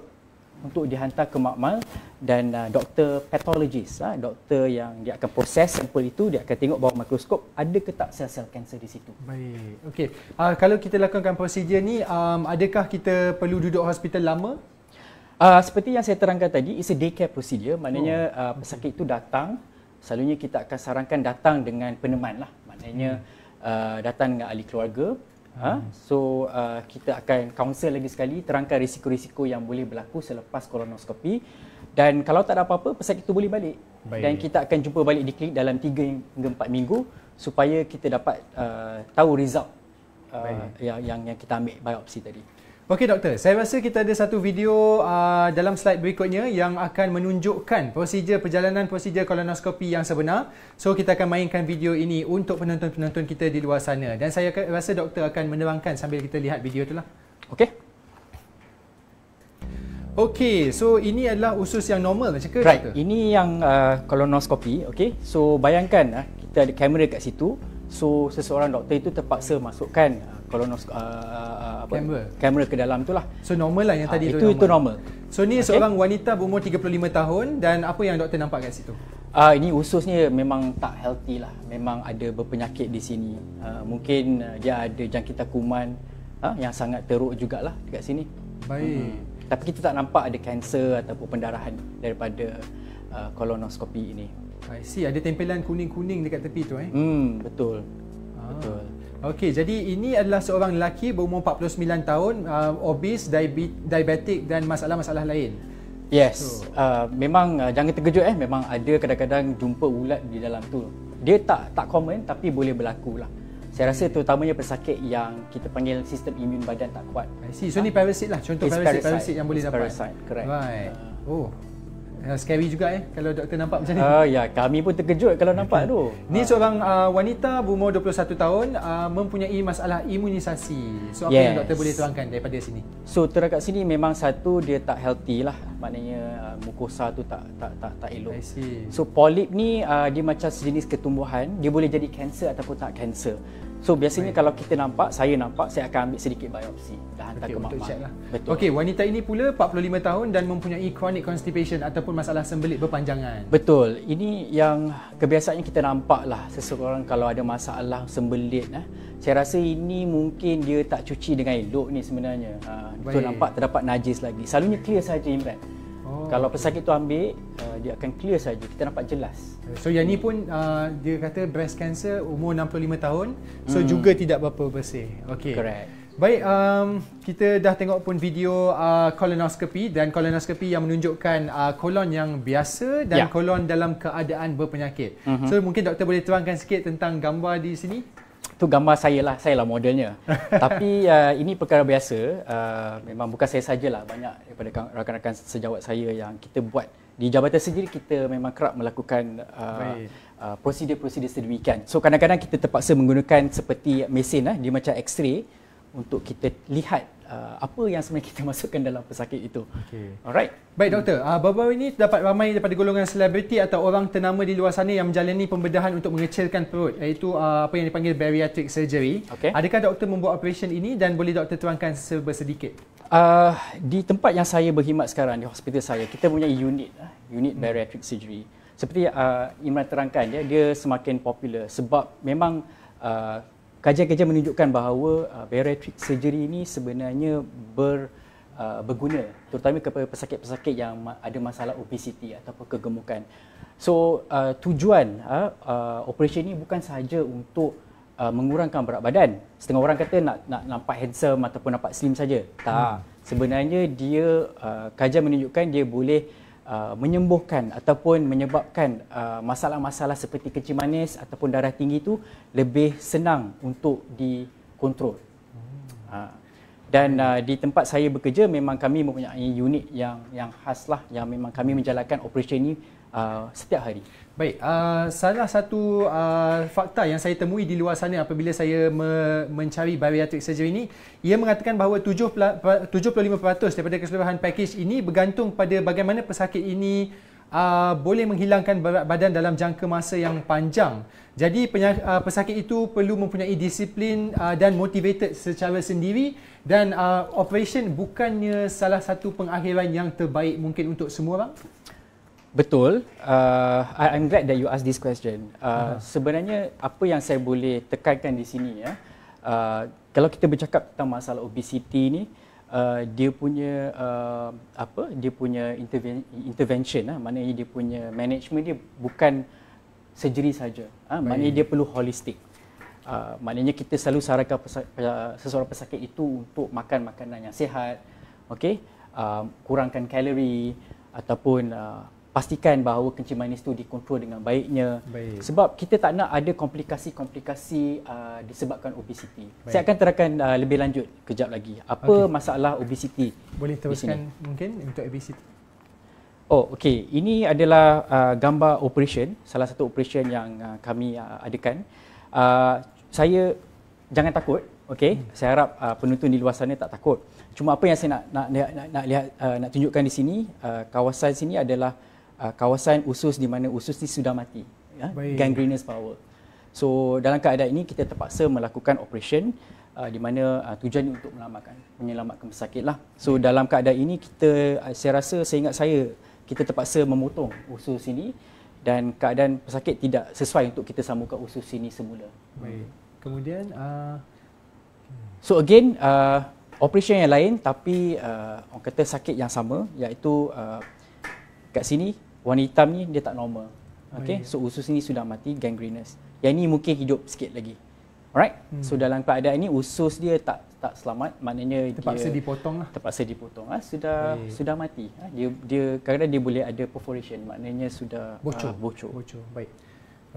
untuk dihantar ke makmal dan uh, doktor pathologist uh, doktor yang dia akan proses sampel itu dia akan tengok bawah mikroskop ada ke tak sel-sel kanser di situ baik okey uh, kalau kita lakukan prosedur ni um, adakah kita perlu duduk hospital lama uh, seperti yang saya terangkan tadi it's a daycare procedure maknanya oh. uh, pesakit itu datang selalunya kita akan sarankan datang dengan peneman lah maknanya hmm. uh, datang dengan ahli keluarga Ha? Hmm. So uh, kita akan kaunsel lagi sekali terangkan risiko-risiko yang boleh berlaku selepas kolonoskopi dan kalau tak ada apa-apa pesakit itu boleh balik. Baik. Dan kita akan jumpa balik di klinik dalam 3 hingga 4 minggu supaya kita dapat uh, tahu result uh, ya, yang yang kita ambil biopsi tadi. Okey doktor, saya rasa kita ada satu video uh, dalam slide berikutnya yang akan menunjukkan prosedur perjalanan prosedur kolonoskopi yang sebenar. So kita akan mainkan video ini untuk penonton-penonton kita di luar sana dan saya rasa doktor akan menerangkan sambil kita lihat video itulah. Okey. Okey, so ini adalah usus yang normal macam lah, ke? Right. Ini yang uh, kolonoskopi, okey. So bayangkan uh, kita ada kamera kat situ. So seseorang doktor itu terpaksa masukkan uh, kolonos uh, uh, apa kamera. kamera ke dalam itulah. So normal lah yang tadi uh, ah, itu. Itu normal. itu normal. So ni okay. seorang wanita berumur 35 tahun dan apa yang doktor nampak kat situ? Ah uh, ini ususnya memang tak healthy lah. Memang ada berpenyakit di sini. Uh, mungkin uh, dia ada jangkitan kuman uh, yang sangat teruk jugalah dekat sini. Baik. uh Tapi kita tak nampak ada kanser ataupun pendarahan daripada uh, kolonoskopi ini. I see ada tempelan kuning-kuning dekat tepi tu eh. Hmm, betul. Ah. Betul. Okey, jadi ini adalah seorang lelaki berumur 49 tahun, uh, obes, diabetik dan masalah-masalah lain. Yes. So. Uh, memang uh, jangan terkejut eh, memang ada kadang-kadang jumpa ulat di dalam tu. Dia tak tak common tapi boleh berlaku lah. Saya rasa terutamanya pesakit yang kita panggil sistem imun badan tak kuat. I see. So ni ah. parasit lah. Contoh parasit-parasit yang boleh It's dapat. correct. Right. Ah. Oh, Uh, scary juga eh kalau doktor nampak macam ni. Uh, ya, kami pun terkejut kalau nampak okay. tu. Ni uh. seorang uh, wanita berumur 21 tahun uh, mempunyai masalah imunisasi. So apa yes. yang doktor boleh terangkan daripada sini? So terangkat sini memang satu dia tak healthy lah. Maknanya uh, mukosa tu tak tak tak tak elok. So polip ni uh, dia macam sejenis ketumbuhan, dia boleh jadi kanser ataupun tak kanser. So biasanya Baik. kalau kita nampak, saya nampak, saya akan ambil sedikit biopsi dan hantar okay, ke mak Betul. Lah. betul. Okey, wanita ini pula 45 tahun dan mempunyai chronic constipation ataupun masalah sembelit berpanjangan. Betul. Ini yang kebiasaannya kita nampak lah seseorang kalau ada masalah sembelit. Eh. Saya rasa ini mungkin dia tak cuci dengan elok ni sebenarnya. Ha, betul nampak terdapat najis lagi. Selalunya clear saja Imran. Oh. Kalau pesakit tu ambil, uh, dia akan clear saja. Kita nampak jelas. So yang ni pun uh, dia kata breast cancer umur 65 tahun, so hmm. juga tidak berapa bersih. Okay. Correct. Baik, um, kita dah tengok pun video uh, colonoscopy dan colonoscopy yang menunjukkan uh, kolon yang biasa dan yeah. kolon dalam keadaan berpenyakit. Mm-hmm. So mungkin doktor boleh terangkan sikit tentang gambar di sini? tu gambar saya lah, saya lah modelnya. Tapi uh, ini perkara biasa, uh, memang bukan saya sajalah banyak daripada rakan-rakan sejawat saya yang kita buat di jabatan sendiri kita memang kerap melakukan uh, uh, prosedur-prosedur sedemikian. So kadang-kadang kita terpaksa menggunakan seperti mesin lah, dia macam X-ray untuk kita lihat uh, apa yang sebenarnya kita masukkan dalam pesakit itu. Okay. Alright. Baik doktor, uh, ah, baru ini dapat ramai daripada golongan selebriti atau orang ternama di luar sana yang menjalani pembedahan untuk mengecilkan perut iaitu uh, apa yang dipanggil bariatric surgery. Okay. Adakah doktor membuat operation ini dan boleh doktor terangkan sebersedikit? Uh, ah, di tempat yang saya berkhidmat sekarang di hospital saya, kita punya unit unit hmm. bariatric surgery. Seperti uh, Imran terangkan ya, dia semakin popular sebab memang uh, kajian-kajian menunjukkan bahawa uh, bariatric surgery ini sebenarnya ber Uh, berguna terutama kepada pesakit-pesakit yang ma- ada masalah obesiti atau kegemukan. So uh, tujuan uh, uh, operasi ini bukan sahaja untuk uh, mengurangkan berat badan. Setengah orang kata nak nak nampak handsome ataupun nampak slim saja. Tak. Hmm. Sebenarnya dia uh, kajian menunjukkan dia boleh uh, Uh, menyembuhkan ataupun menyebabkan uh, masalah-masalah seperti kencing manis ataupun darah tinggi itu lebih senang untuk dikontrol. Hmm. Uh, dan uh, di tempat saya bekerja memang kami mempunyai unit yang yang khas lah yang memang kami menjalankan operasi ini uh, setiap hari. Baik, uh, salah satu uh, fakta yang saya temui di luar sana apabila saya me- mencari bariatric surgery ini, ia mengatakan bahawa 7 pla- 75% daripada keseluruhan pakej ini bergantung pada bagaimana pesakit ini uh, boleh menghilangkan berat badan dalam jangka masa yang panjang. Jadi uh, pesakit itu perlu mempunyai disiplin uh, dan motivated secara sendiri dan uh, operation bukannya salah satu pengakhiran yang terbaik mungkin untuk semua orang. Betul. Uh, I'm glad that you ask this question. Uh, uh-huh. Sebenarnya apa yang saya boleh tekankan di sini ya, uh, kalau kita bercakap tentang masalah obesiti ni, uh, dia punya uh, apa? Dia punya interven- intervention lah. Maknanya dia punya management dia bukan sejari saja. Ha? Maknanya dia perlu holistik. Uh, maknanya kita selalu sarankan pesa- seseorang pesakit itu untuk makan makanan yang sihat, okay? Uh, kurangkan kalori ataupun uh, pastikan bahawa kencing manis tu dikontrol dengan baiknya Baik. sebab kita tak nak ada komplikasi-komplikasi uh, disebabkan obesiti. Baik. Saya akan terangkan uh, lebih lanjut kejap lagi apa okay. masalah obesiti. Boleh teruskan mungkin untuk obesiti. Oh okey, ini adalah uh, gambar operation, salah satu operation yang uh, kami uh, adakan. Uh, saya jangan takut, okey. Hmm. Saya harap uh, penonton di luar sana tak takut. Cuma apa yang saya nak nak nak nak, nak lihat uh, nak tunjukkan di sini, uh, kawasan sini adalah uh, kawasan usus di mana usus ni sudah mati ya gangrenous bowel so dalam keadaan ini kita terpaksa melakukan operation uh, di mana uh, tujuannya untuk melamatkan menyelamatkan pesakit lah so Baik. dalam keadaan ini kita uh, saya rasa saya ingat saya kita terpaksa memotong usus ini dan keadaan pesakit tidak sesuai untuk kita sambungkan usus ini semula Baik. kemudian uh... so again uh, operation yang lain tapi uh, orang kata sakit yang sama iaitu uh, kat sini warna hitam ni dia tak normal. Okay, so usus ni sudah mati, gangrenous. Yang ni mungkin hidup sikit lagi. Alright, hmm. so dalam keadaan ni usus dia tak tak selamat, maknanya terpaksa dia dipotong lah. Terpaksa dipotong lah, sudah Baik. sudah mati. Ah, dia dia kadang-kadang dia boleh ada perforation, maknanya sudah ah, bocor. Uh, bocor. bocor. Baik.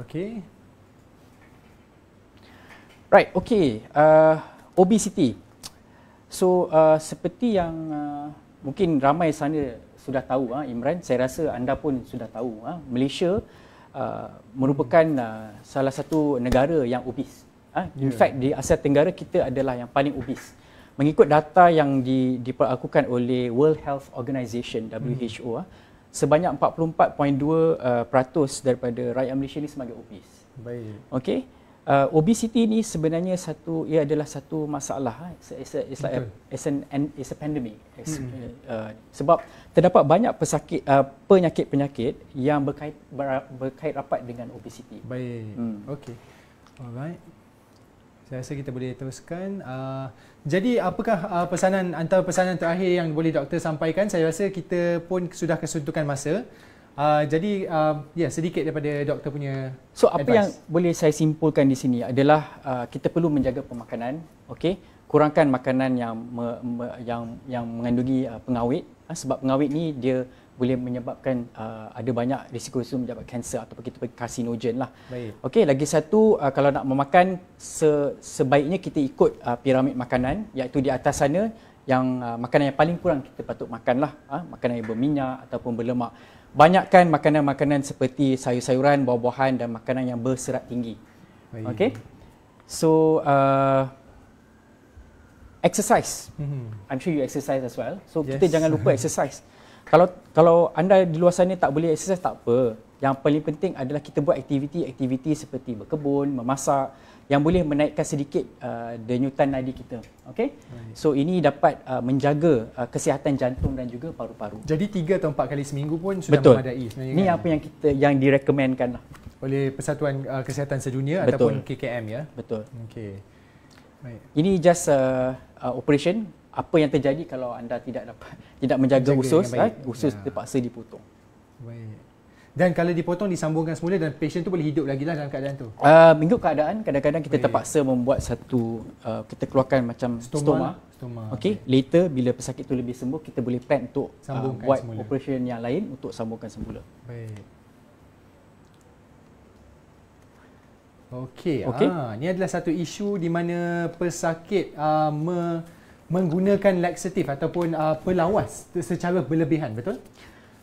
Okay. Right, okay. Uh, obesity. So uh, seperti yang uh, mungkin ramai sana sudah tahu ha, Imran, saya rasa anda pun sudah tahu ha, Malaysia uh, merupakan uh, salah satu negara yang obes. Ha, in yeah. fact di Asia Tenggara kita adalah yang paling obes. Mengikut data yang di, diperakukan oleh World Health Organization WHO mm. ha, sebanyak 44.2% uh, daripada rakyat Malaysia ini sebagai obes. Baik. Okey uh, obesity ni sebenarnya satu ia adalah satu masalah eh. it's, it's, it's like a, it's an it's a pandemic it's, hmm. Uh, uh, sebab terdapat banyak pesakit uh, penyakit-penyakit yang berkait berkait rapat dengan obesiti. baik hmm. okey alright saya rasa kita boleh teruskan. Uh, jadi apakah uh, pesanan antara pesanan terakhir yang boleh doktor sampaikan? Saya rasa kita pun sudah kesuntukan masa. Uh, jadi uh, ya yeah, sedikit daripada doktor punya so apa yang boleh saya simpulkan di sini adalah uh, kita perlu menjaga pemakanan okey kurangkan makanan yang me, me, yang yang mengandungi uh, pengawet uh, sebab pengawet ni dia boleh menyebabkan uh, ada banyak risiko untuk menjadi kanser ataupun kita pergi karsinogen lah. Okey lagi satu uh, kalau nak memakan se, sebaiknya kita ikut uh, piramid makanan iaitu di atas sana yang uh, makanan yang paling kurang kita patut makan lah uh, makanan yang berminyak ataupun berlemak banyakkan makanan-makanan seperti sayur-sayuran, buah-buahan dan makanan yang berserat tinggi. Baik. Okay. So, uh, exercise. Mhm. I'm sure you exercise as well. So, yes. kita jangan lupa exercise. kalau kalau anda di luar sana tak boleh exercise, tak apa. Yang paling penting adalah kita buat aktiviti-aktiviti seperti berkebun, memasak, yang boleh menaikkan sedikit uh, denyutan nadi kita. Okay? So ini dapat uh, menjaga uh, kesihatan jantung dan juga paru-paru. Jadi tiga atau empat kali seminggu pun sudah Betul. memadai sebenarnya. Ini kan? apa yang kita yang direkomendkan lah. oleh Persatuan uh, Kesihatan Sedunia ataupun KKM ya. Betul. Okey. Baik. Ini just uh, uh, operation apa yang terjadi kalau anda tidak dapat tidak menjaga, menjaga usus, ha? usus ya. terpaksa diputus. Baik dan kalau dipotong disambungkan semula dan pasien tu boleh hidup lagi lah dalam keadaan tu. Uh, ah, mengikut keadaan kadang-kadang kita okay. terpaksa membuat satu uh, kita keluarkan macam stoma. stoma. stoma. Okey, okay. later bila pesakit tu lebih sembuh kita boleh plan untuk ah, sambungkan uh, buat semula. operation yang lain untuk sambungkan semula. Baik. Okey, okay. ah ni adalah satu isu di mana pesakit uh, me- menggunakan laxative ataupun uh, pelawas secara berlebihan, betul?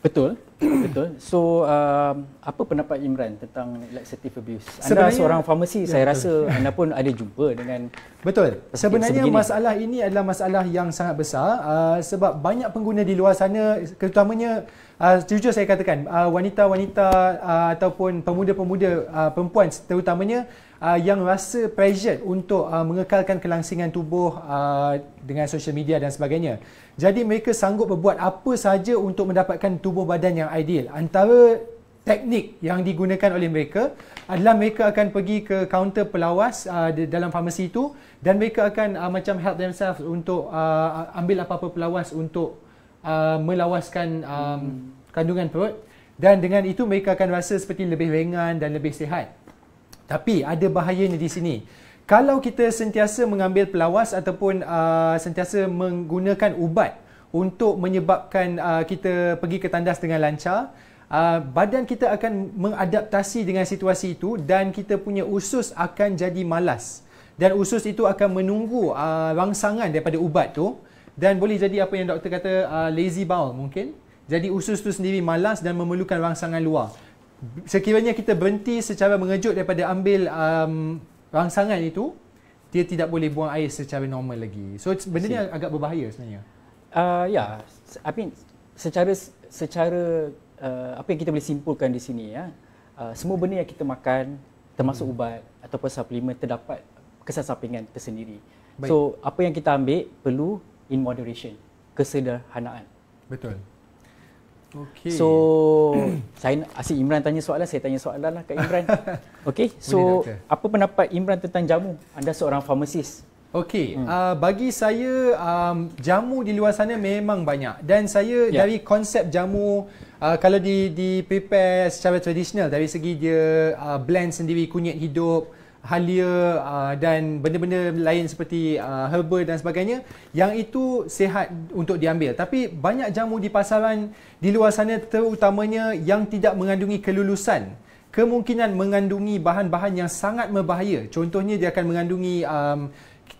Betul. Betul. So um, apa pendapat Imran tentang laxative abuse? Anda sebenarnya, seorang farmasi, ya, saya betul. rasa anda pun ada jumpa dengan Betul. Sebenarnya sebegini. masalah ini adalah masalah yang sangat besar uh, sebab banyak pengguna di luar sana terutamanya uh, jujur saya katakan uh, wanita-wanita uh, ataupun pemuda-pemuda uh, perempuan terutamanya uh, yang rasa pressure untuk uh, mengekalkan kelangsingan tubuh uh, dengan social media dan sebagainya. Jadi mereka sanggup berbuat apa sahaja untuk mendapatkan tubuh badan yang ideal. Antara teknik yang digunakan oleh mereka adalah mereka akan pergi ke kaunter pelawas uh, dalam farmasi itu dan mereka akan uh, macam help themselves untuk uh, ambil apa-apa pelawas untuk uh, melawaskan um, kandungan perut dan dengan itu mereka akan rasa seperti lebih ringan dan lebih sihat. Tapi ada bahayanya di sini kalau kita sentiasa mengambil pelawas ataupun uh, sentiasa menggunakan ubat untuk menyebabkan uh, kita pergi ke tandas dengan lancar, uh, badan kita akan mengadaptasi dengan situasi itu dan kita punya usus akan jadi malas dan usus itu akan menunggu uh, rangsangan daripada ubat tu dan boleh jadi apa yang doktor kata uh, lazy bowel mungkin jadi usus tu sendiri malas dan memerlukan rangsangan luar sekiranya kita berhenti secara mengejut daripada ambil um, rangsangan itu dia tidak boleh buang air secara normal lagi. So benda ni agak berbahaya sebenarnya. Uh, ah yeah. ya, I mean secara secara uh, apa yang kita boleh simpulkan di sini ya. Uh, semua benda yang kita makan termasuk hmm. ubat ataupun suplemen terdapat kesan sampingan tersendiri. Baik. So apa yang kita ambil perlu in moderation, kesederhanaan. Betul. Okay. So, saya asyik Imran tanya soalan, saya tanya soalan lah kat Imran. Okay, so Boleh, apa pendapat Imran tentang jamu? Anda seorang farmasis. Okay, hmm. uh, bagi saya um, jamu di luar sana memang banyak dan saya yeah. dari konsep jamu uh, kalau di di prepare secara tradisional dari segi dia uh, blend sendiri kunyit hidup halia uh, dan benda-benda lain seperti uh, herba dan sebagainya yang itu sehat untuk diambil tapi banyak jamu di pasaran di luar sana terutamanya yang tidak mengandungi kelulusan kemungkinan mengandungi bahan-bahan yang sangat berbahaya contohnya dia akan mengandungi um,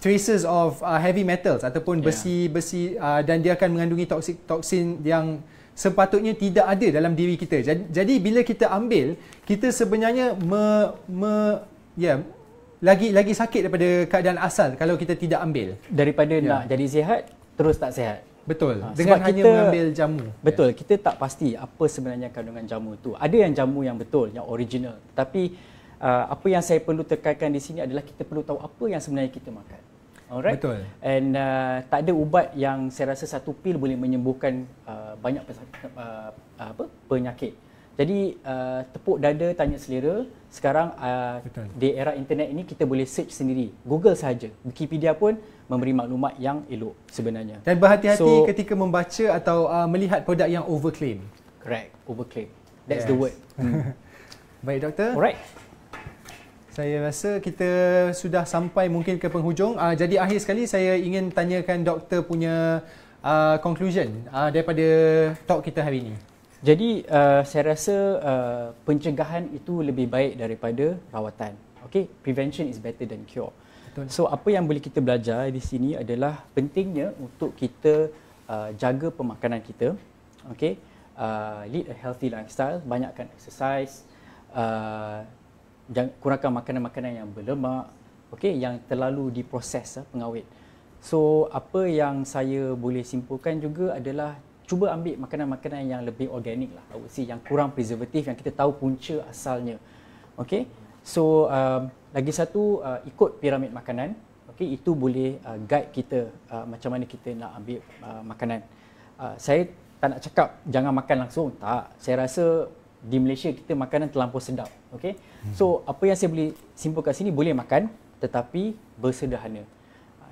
traces of uh, heavy metals ataupun besi-besi ya. yeah. besi, uh, dan dia akan mengandungi toxic toxin yang sepatutnya tidak ada dalam diri kita. Jadi, jadi bila kita ambil, kita sebenarnya me, me, Ya. Lagi lagi sakit daripada keadaan asal kalau kita tidak ambil. Daripada yeah. nak jadi sihat terus tak sihat. Betul. Ha, dengan hanya kita, mengambil jamu. Betul. Yeah. Kita tak pasti apa sebenarnya kandungan jamu itu. Ada yang jamu yang betul, yang original. Tapi uh, apa yang saya perlu tekankan di sini adalah kita perlu tahu apa yang sebenarnya kita makan. Alright. Betul. And uh, tak ada ubat yang saya rasa satu pil boleh menyembuhkan uh, banyak pesa- uh, apa penyakit. Jadi uh, tepuk dada tanya selera sekarang uh, di era internet ini kita boleh search sendiri Google saja Wikipedia pun memberi maklumat yang elok sebenarnya. Dan berhati-hati so, ketika membaca atau uh, melihat produk yang overclaim. Correct, overclaim. That's yes. the word. Hmm. Baik doktor. Alright. Saya rasa kita sudah sampai mungkin ke penghujung. Uh, jadi akhir sekali saya ingin tanyakan doktor punya uh, conclusion uh, daripada talk kita hari ini. Jadi uh, saya rasa uh, pencegahan itu lebih baik daripada rawatan. Okay, prevention is better than cure. Betul. So apa yang boleh kita belajar di sini adalah pentingnya untuk kita uh, jaga pemakanan kita. Okay, uh, lead a healthy lifestyle, banyakkan exercise, uh, jangan, kurangkan makanan-makanan yang berlemak, okay, yang terlalu diproses uh, pengawet. So apa yang saya boleh simpulkan juga adalah cuba ambil makanan-makanan yang lebih organik lah. I would say yang kurang preservatif yang kita tahu punca asalnya. Okay. So, um, lagi satu, uh, ikut piramid makanan. Okay, itu boleh uh, guide kita uh, macam mana kita nak ambil uh, makanan. Uh, saya tak nak cakap jangan makan langsung. Tak. Saya rasa di Malaysia kita makanan terlampau sedap. Okay. Hmm. So, apa yang saya boleh simpulkan sini, boleh makan tetapi bersederhana.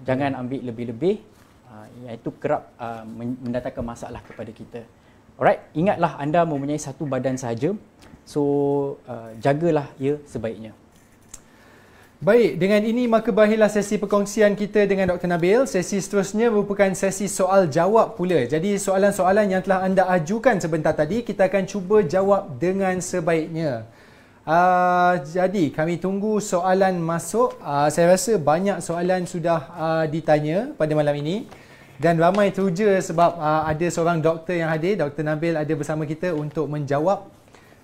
Jangan hmm. ambil lebih-lebih Ah, itu kerap ah, mendatangkan masalah kepada kita. Alright, ingatlah anda mempunyai satu badan sahaja. So, uh, jagalah ia sebaiknya. Baik, dengan ini maka berakhirlah sesi perkongsian kita dengan Dr. Nabil. Sesi seterusnya merupakan sesi soal jawab pula. Jadi soalan-soalan yang telah anda ajukan sebentar tadi, kita akan cuba jawab dengan sebaiknya. Uh, jadi kami tunggu soalan masuk. Uh, saya rasa banyak soalan sudah uh, ditanya pada malam ini dan ramai teruja sebab uh, ada seorang doktor yang hadir, Dr. Nabil ada bersama kita untuk menjawab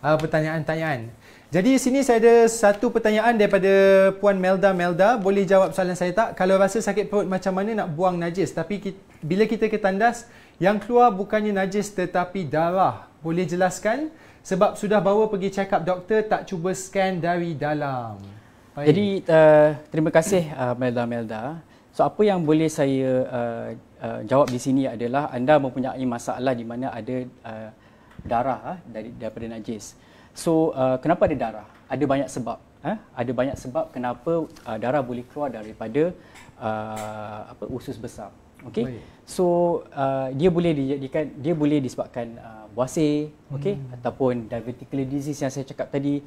uh, pertanyaan-pertanyaan. Jadi sini saya ada satu pertanyaan daripada Puan Melda Melda, boleh jawab soalan saya tak? Kalau rasa sakit perut macam mana nak buang najis? Tapi kita, bila kita ke tandas, yang keluar bukannya najis tetapi darah. Boleh jelaskan? Sebab sudah bawa pergi check up doktor, tak cuba scan dari dalam. Baik. Jadi uh, terima kasih uh, Melda Melda. So apa yang boleh saya uh, Uh, jawab di sini adalah anda mempunyai masalah di mana ada uh, darah uh, dari daripada najis. So uh, kenapa ada darah? Ada banyak sebab. Uh, ada banyak sebab kenapa uh, darah boleh keluar daripada uh, apa usus besar. Okay. So uh, dia boleh dijadikan dia boleh disebabkan uh, buasi, okey hmm. ataupun diverticular disease yang saya cakap tadi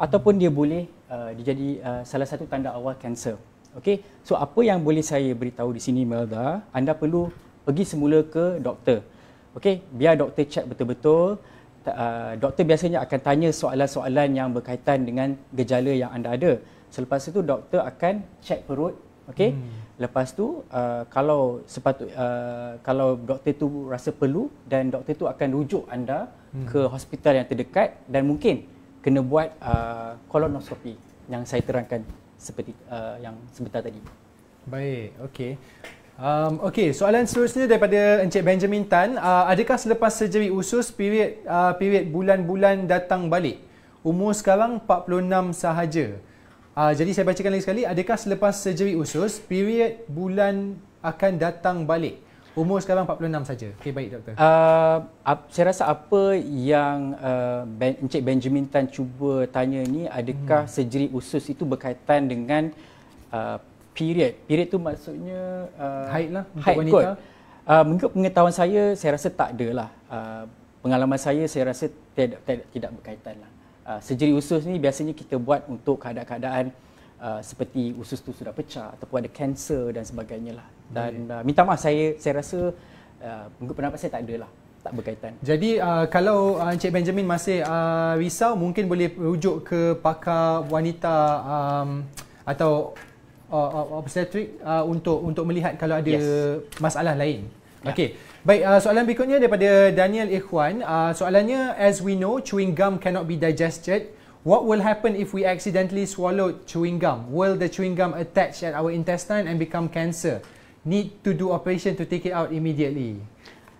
ataupun dia boleh uh, dijadi uh, salah satu tanda awal kanser. Okey. So apa yang boleh saya beritahu di sini Melda, anda perlu pergi semula ke doktor. Okey, biar doktor cek betul-betul. Ah, doktor biasanya akan tanya soalan-soalan yang berkaitan dengan gejala yang anda ada. Selepas itu doktor akan cek perut. Okey. Hmm. Lepas tu uh, kalau sepatut uh, ah, kalau doktor tu rasa perlu dan doktor tu akan rujuk anda hmm. ke hospital yang terdekat dan mungkin kena buat uh, kolonoskopi yang saya terangkan seperti uh, yang sebentar tadi. Baik, okey. Um, okey, soalan seterusnya daripada Encik Benjamin Tan, uh, adakah selepas surgery usus period uh, period bulan-bulan datang balik? Umur sekarang 46 sahaja. Uh, jadi saya bacakan lagi sekali, adakah selepas surgery usus period bulan akan datang balik? Umur sekarang 46 saja. Okey baik doktor. Uh, saya rasa apa yang uh, ben- Encik Benjamin Tan cuba tanya ni adakah hmm. sejeri usus itu berkaitan dengan uh, period. Period tu maksudnya uh, haid lah untuk wanita. Kot. Uh, mengikut pengetahuan saya, saya rasa tak ada lah. Uh, pengalaman saya, saya rasa tidak, tidak, tidak berkaitan lah. Uh, sejeri usus ni biasanya kita buat untuk keadaan-keadaan uh, seperti usus tu sudah pecah ataupun ada kanser dan sebagainya lah dan uh, minta maaf saya saya rasa uh, pendapat saya tak ada lah tak berkaitan. Jadi uh, kalau uh, Encik Benjamin masih uh, risau mungkin boleh rujuk ke pakar wanita um, atau uh, uh, uh obstetric uh, untuk untuk melihat kalau ada yes. masalah lain. Yeah. Okey. Baik, uh, soalan berikutnya daripada Daniel Ikhwan. Uh, soalannya as we know chewing gum cannot be digested. What will happen if we accidentally swallowed chewing gum? Will the chewing gum attach at our intestine and become cancer? need to do operation to take it out immediately.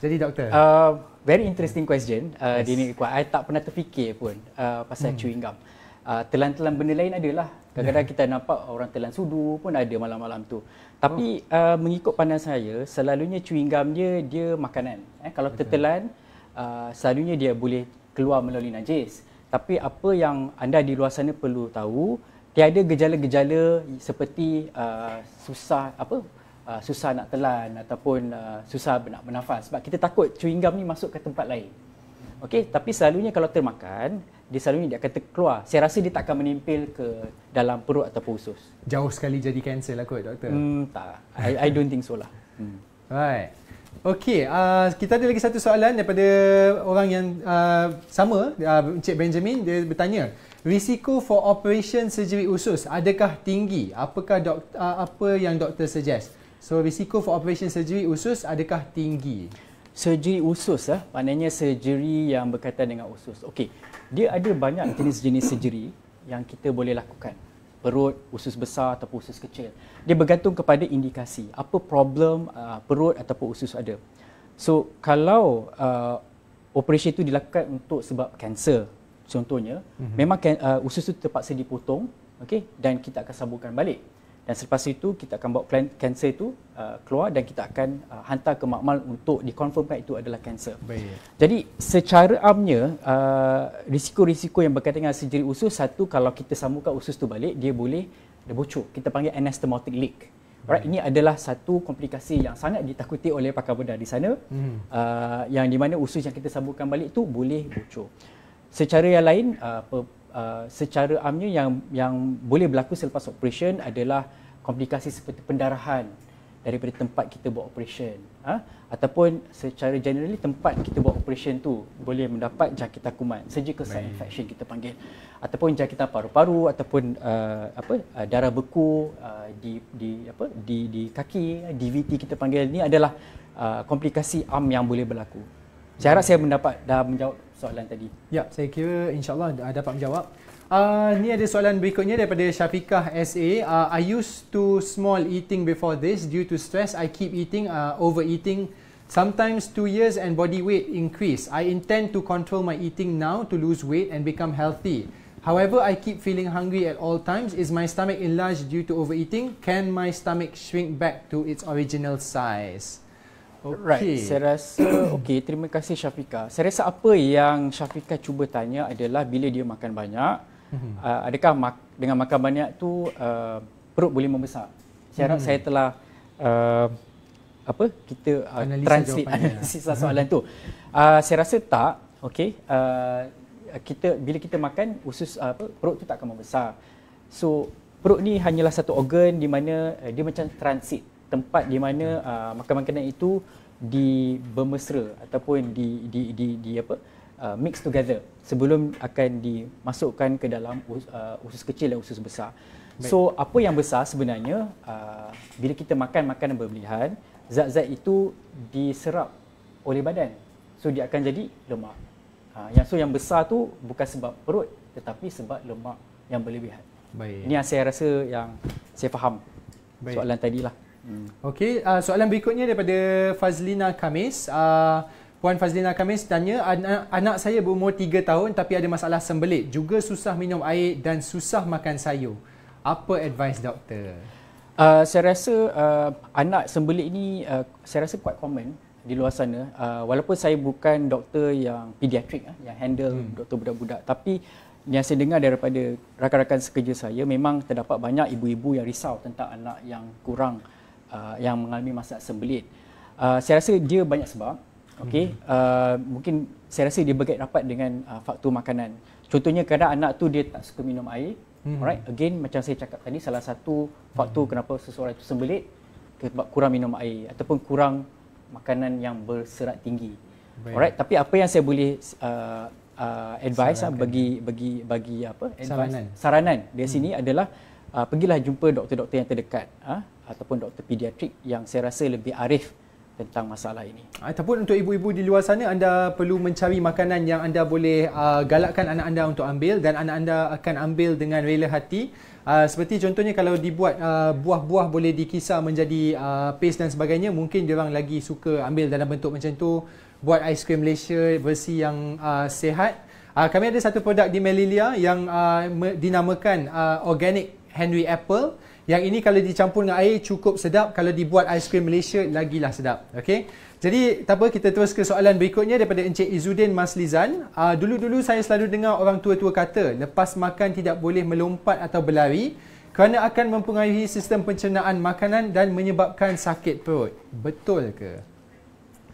Jadi doktor. Uh, very interesting question. Uh, yes. Dini, I tak pernah terfikir pun uh, pasal hmm. chewing gum. Uh, telan-telan benda lain adalah. Kadang-kadang yeah. kita nampak orang telan sudu pun ada malam-malam tu. Tapi oh. uh, mengikut pandangan saya, selalunya chewing gum dia, dia makanan. Eh, kalau kita telan, uh, selalunya dia boleh keluar melalui najis. Tapi apa yang anda di luar sana perlu tahu, tiada gejala-gejala seperti uh, susah, apa, uh, susah nak telan ataupun uh, susah nak bernafas sebab kita takut chewing gum ni masuk ke tempat lain. Okey, tapi selalunya kalau termakan, dia selalunya dia akan terkeluar. Saya rasa dia tak akan menempel ke dalam perut atau usus. Jauh sekali jadi kanser lah kot, doktor. Hmm, tak. I, I don't think so lah. Hmm. Right. Okey, uh, kita ada lagi satu soalan daripada orang yang uh, sama, uh, Encik Benjamin. Dia bertanya, risiko for operation surgery usus adakah tinggi? Apakah uh, apa yang doktor suggest? So risiko for operation surgery usus adakah tinggi? Surgery usus ah, maknanya surgery yang berkaitan dengan usus. Okey. Dia ada banyak jenis-jenis surgery yang kita boleh lakukan. Perut, usus besar ataupun usus kecil. Dia bergantung kepada indikasi. Apa problem uh, perut ataupun usus ada. So, kalau uh, operasi itu dilakukan untuk sebab kanser, contohnya, mm-hmm. memang kan, uh, usus itu terpaksa dipotong okay, dan kita akan sambungkan balik dan selepas itu kita akan bawa klien kanser itu uh, keluar dan kita akan uh, hantar ke makmal untuk dikonfirmkan itu adalah kanser. Jadi secara amnya uh, risiko-risiko yang berkaitan dengan sejeri usus satu kalau kita sambungkan usus tu balik dia boleh dia bocor. Kita panggil anastomotic leak. Alright, ini adalah satu komplikasi yang sangat ditakuti oleh pakar bedah di sana hmm. uh, yang di mana usus yang kita sambungkan balik tu boleh bocor. Secara yang lain uh, uh, secara amnya yang yang boleh berlaku selepas operasi adalah komplikasi seperti pendarahan daripada tempat kita buat operasi, ha? ataupun secara generally tempat kita buat operasi tu boleh mendapat jangkitan kuman surgical site infection kita panggil ataupun jangkitan paru-paru ataupun uh, apa uh, darah beku uh, di di apa di di kaki DVT kita panggil ni adalah uh, komplikasi am yang boleh berlaku saya harap saya mendapat dah menjawab soalan tadi. Ya, saya kira insyaAllah dapat menjawab. Uh, ni ada soalan berikutnya daripada Syafiqah SA. Uh, ah, I used to small eating before this due to stress. I keep eating, uh, overeating. Sometimes 2 years and body weight increase. I intend to control my eating now to lose weight and become healthy. However, I keep feeling hungry at all times. Is my stomach enlarged due to overeating? Can my stomach shrink back to its original size? Okay. Right. Saya rasa okey, terima kasih Syafika. Saya rasa apa yang Syafika cuba tanya adalah bila dia makan banyak, mhm. uh, adakah mak- dengan makan banyak tu uh, perut boleh membesar? Saya harap mhm. saya telah uh, apa? Kita uh, analisa translate analisa mhm. soalan tu. Uh, saya rasa tak. Okey. Uh, kita bila kita makan usus uh, apa perut tu tak akan membesar. So perut ni hanyalah satu organ di mana uh, dia macam transit tempat di mana uh, makan-makanan itu di bermesra ataupun di di di, di apa uh, mix together sebelum akan dimasukkan ke dalam us, uh, usus kecil dan usus besar. Baik. So apa yang besar sebenarnya uh, bila kita makan makanan berlebihan zat-zat itu diserap oleh badan. So dia akan jadi lemak. Uh, yang so yang besar tu bukan sebab perut tetapi sebab lemak yang berlebihan. Baik. Ini yang saya rasa yang saya faham. Baik. Soalan lah. Hmm. Okey, uh, soalan berikutnya daripada Fazlina Kamis. Uh, Puan Fazlina Kamis tanya, anak saya berumur 3 tahun tapi ada masalah sembelit. Juga susah minum air dan susah makan sayur. Apa advice doktor? Uh, saya rasa uh, anak sembelit ini uh, saya rasa quite common di luar sana. Uh, walaupun saya bukan doktor yang pediatrik, uh, yang handle hmm. doktor budak-budak. Tapi yang saya dengar daripada rakan-rakan sekerja saya, memang terdapat banyak ibu-ibu yang risau tentang anak yang kurang uh, yang mengalami masalah sembelit. Uh, saya rasa dia banyak sebab. Okey, hmm. uh, mungkin saya rasa dia berkait rapat dengan uh, faktor makanan. Contohnya kadang anak tu dia tak suka minum air. Hmm. Alright, again macam saya cakap tadi salah satu faktor hmm. kenapa seseorang itu sembelit sebab kurang minum air ataupun kurang makanan yang berserat tinggi. Baik. Alright, tapi apa yang saya boleh uh, uh, advise lah, bagi bagi bagi apa? Advice, saranan. Saranan di sini hmm. adalah uh, pergilah jumpa doktor-doktor yang terdekat. Uh, ataupun doktor pediatrik yang saya rasa lebih arif tentang masalah ini. Ataupun untuk ibu-ibu di luar sana anda perlu mencari makanan yang anda boleh uh, galakkan anak anda untuk ambil dan anak anda akan ambil dengan rela hati. Uh, seperti contohnya kalau dibuat uh, buah-buah boleh dikisar menjadi uh, paste dan sebagainya, mungkin dia orang lagi suka ambil dalam bentuk macam tu. Buat aiskrim Malaysia versi yang uh, sehat. Uh, kami ada satu produk di Melilia yang uh, dinamakan uh, organic Henry Apple. Yang ini kalau dicampur dengan air cukup sedap. Kalau dibuat aiskrim Malaysia lagilah sedap. Okey. Jadi tak apa kita terus ke soalan berikutnya daripada Encik Izudin Maslizan. Uh, ah, dulu-dulu saya selalu dengar orang tua-tua kata lepas makan tidak boleh melompat atau berlari kerana akan mempengaruhi sistem pencernaan makanan dan menyebabkan sakit perut. Betul ke?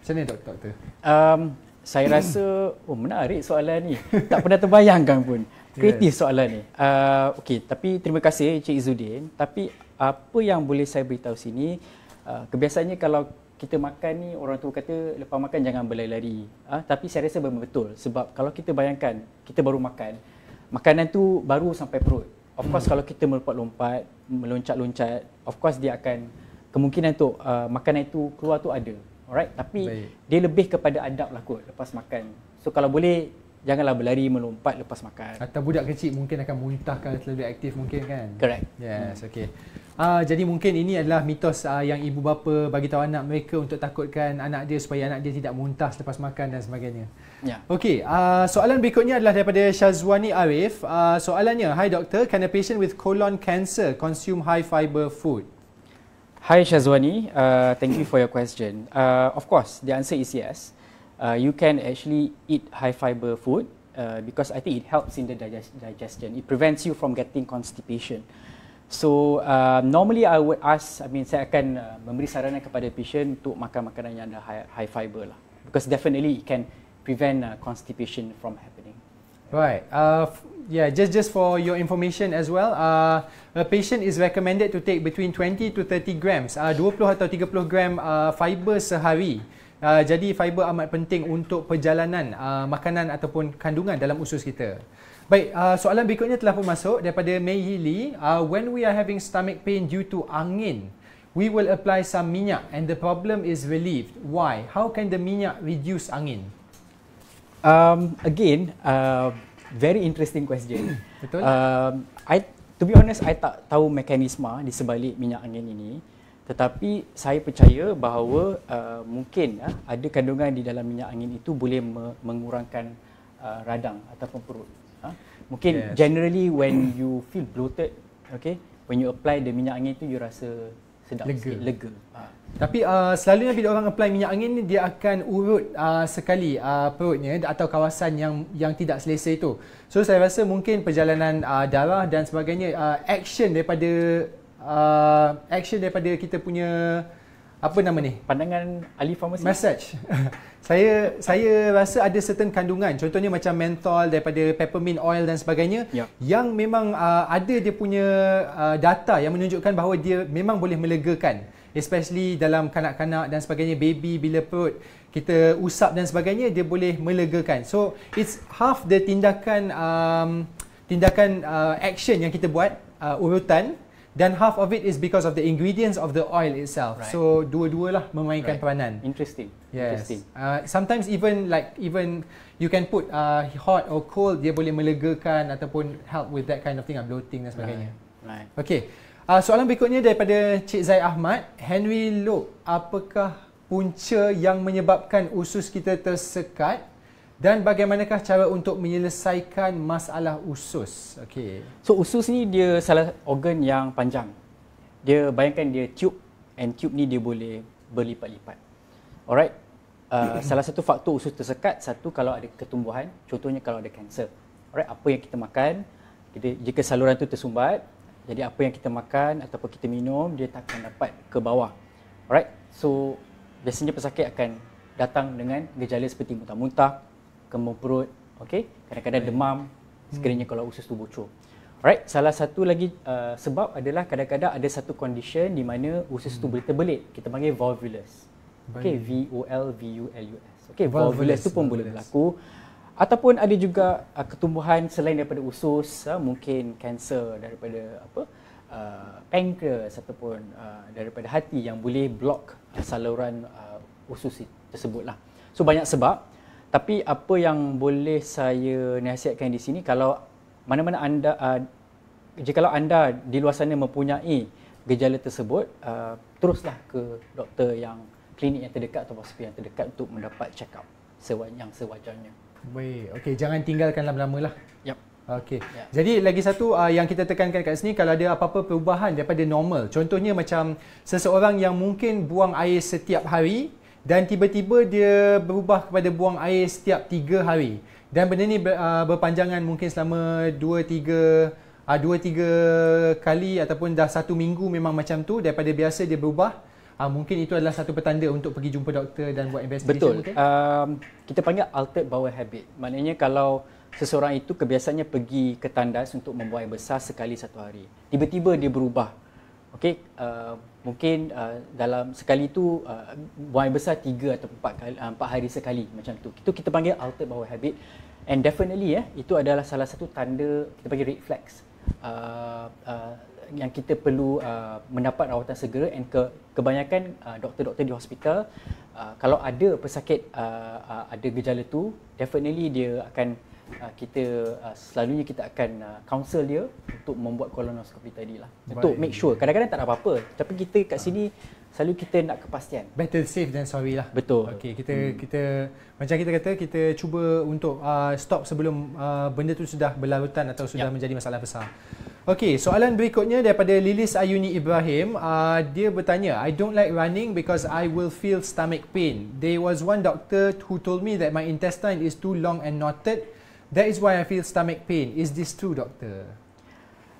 Macam mana doktor? Um, saya rasa oh menarik soalan ni. tak pernah terbayangkan pun kreatif yes. soalan ni. Uh, ah, okay, tapi terima kasih Encik Izzuddin. Tapi apa yang boleh saya beritahu sini, uh, kebiasaannya kalau kita makan ni, orang tua kata lepas makan jangan berlari-lari. Uh, tapi saya rasa memang betul. Sebab kalau kita bayangkan, kita baru makan, makanan tu baru sampai perut. Of course, hmm. kalau kita melompat-lompat, meloncat-loncat, of course dia akan, kemungkinan tu, uh, makanan itu keluar tu ada. Alright, tapi Baik. dia lebih kepada adab lah kot lepas makan. So kalau boleh, janganlah berlari melompat lepas makan. Atau budak kecil mungkin akan muntah kalau terlalu aktif mungkin kan? Correct. Yes, okay. Uh, jadi mungkin ini adalah mitos uh, yang ibu bapa bagi tahu anak mereka untuk takutkan anak dia supaya anak dia tidak muntah selepas makan dan sebagainya. Ya. Yeah. Okey, uh, soalan berikutnya adalah daripada Shazwani Arif. Uh, soalannya, hi doktor, can a patient with colon cancer consume high fiber food? Hi Shazwani, uh, thank you for your question. Uh, of course, the answer is yes uh, you can actually eat high fiber food uh, because I think it helps in the digest- digestion. It prevents you from getting constipation. So uh, normally I would ask, I mean saya akan uh, memberi saranan kepada patient untuk makan makanan yang ada high, high fiber lah, because definitely it can prevent uh, constipation from happening. Right. Uh, yeah. Just just for your information as well, uh, a patient is recommended to take between 20 to 30 grams, uh, 20 atau 30 gram uh, fiber sehari. Uh, jadi fiber amat penting untuk perjalanan uh, makanan ataupun kandungan dalam usus kita. Baik, uh, soalan berikutnya telah pun masuk daripada Mei Hili. Uh, when we are having stomach pain due to angin, we will apply some minyak and the problem is relieved. Why? How can the minyak reduce angin? Um, again, uh, very interesting question. Betul. Um, I, to be honest, I tak tahu mekanisme di sebalik minyak angin ini tetapi saya percaya bahawa uh, mungkin uh, ada kandungan di dalam minyak angin itu boleh me- mengurangkan uh, radang ataupun perut. Uh, mungkin yes. generally when you feel bloated, okay, when you apply the minyak angin itu you rasa sedap lega. sikit, lega. Uh. Tapi uh, selalunya bila orang apply minyak angin ni dia akan urut uh, sekali uh, perutnya atau kawasan yang yang tidak selesa itu. So saya rasa mungkin perjalanan uh, darah dan sebagainya uh, action daripada uh, action daripada kita punya apa nama ni? Pandangan ahli farmasi. Massage. saya saya rasa ada certain kandungan contohnya macam menthol daripada peppermint oil dan sebagainya yep. Ya. yang memang uh, ada dia punya uh, data yang menunjukkan bahawa dia memang boleh melegakan especially dalam kanak-kanak dan sebagainya baby bila perut kita usap dan sebagainya dia boleh melegakan. So it's half the tindakan um, tindakan uh, action yang kita buat uh, urutan Then half of it is because of the ingredients of the oil itself. Right. So dua-dua lah memainkan right. peranan. Interesting. Yes. Interesting. Uh, sometimes even like even you can put uh, hot or cold dia boleh melegakan ataupun help with that kind of thing, bloating dan sebagainya. Right. right. Okay. Uh, soalan berikutnya daripada Cik Zai Ahmad, Henry Lok, apakah punca yang menyebabkan usus kita tersekat dan bagaimanakah cara untuk menyelesaikan masalah usus? Okey. So usus ni dia salah organ yang panjang. Dia bayangkan dia tube and tube ni dia boleh berlipat-lipat. Alright. Uh, salah satu faktor usus tersekat satu kalau ada ketumbuhan, contohnya kalau ada kanser. Alright, apa yang kita makan, kita, jika saluran itu tersumbat, jadi apa yang kita makan ataupun kita minum dia takkan dapat ke bawah. Alright. So biasanya pesakit akan datang dengan gejala seperti muntah-muntah, kembung perut, okey, kadang-kadang demam hmm. sekiranya hmm. kalau usus tu bocor. Alright, salah satu lagi uh, sebab adalah kadang-kadang ada satu condition di mana usus hmm. tu boleh Kita panggil volvulus. Okey, V O L V U L U S. Okey, volvulus, volvulus tu pun volvulus. boleh berlaku. Ataupun ada juga uh, ketumbuhan selain daripada usus, uh, mungkin kanser daripada apa? Uh, pankreas ataupun uh, daripada hati yang boleh block saluran uh, usus tersebutlah. So banyak sebab tapi apa yang boleh saya nasihatkan di sini kalau mana-mana anda uh, jika kalau anda di luar sana mempunyai gejala tersebut uh, teruslah ke doktor yang klinik yang terdekat atau hospital yang terdekat untuk mendapat check up yang sewajarnya. Baik, okey jangan tinggalkan lama-lamalah. Yap, Okey. Yep. Ya. Jadi lagi satu uh, yang kita tekankan kat sini kalau ada apa-apa perubahan daripada normal. Contohnya macam seseorang yang mungkin buang air setiap hari dan tiba-tiba dia berubah kepada buang air setiap 3 hari dan benda ni uh, berpanjangan mungkin selama 2 3 2-3 kali ataupun dah satu minggu memang macam tu daripada biasa dia berubah Uh, mungkin itu adalah satu petanda untuk pergi jumpa doktor dan buat investigasi. Betul. Okay? Um, kita panggil altered bowel habit. Maknanya kalau seseorang itu kebiasaannya pergi ke tandas untuk membuang air besar sekali satu hari. Tiba-tiba dia berubah. Okay. Uh, mungkin uh, dalam sekali tu uh, buang air besar tiga atau empat kali uh, 4 hari sekali macam tu. Itu kita panggil altered bowel habit and definitely eh itu adalah salah satu tanda kita panggil red flags. Uh, uh, yang kita perlu uh, mendapat rawatan segera and ke, kebanyakan uh, doktor-doktor di hospital uh, kalau ada pesakit uh, uh, ada gejala tu definitely dia akan Ah, kita ah, selalunya kita akan ah, counsel dia untuk membuat kolonoskopi tadi lah untuk make sure kadang-kadang tak ada apa-apa tapi kita kat sini selalu kita nak kepastian better safe than sorry lah betul okey kita hmm. kita macam kita kata kita cuba untuk uh, stop sebelum uh, benda tu sudah berlarutan atau sudah yep. Ya. menjadi masalah besar Okay, soalan berikutnya daripada Lilis Ayuni Ibrahim uh, dia bertanya i don't like running because i will feel stomach pain there was one doctor who told me that my intestine is too long and knotted That is why I feel stomach pain. Is this true, Doctor?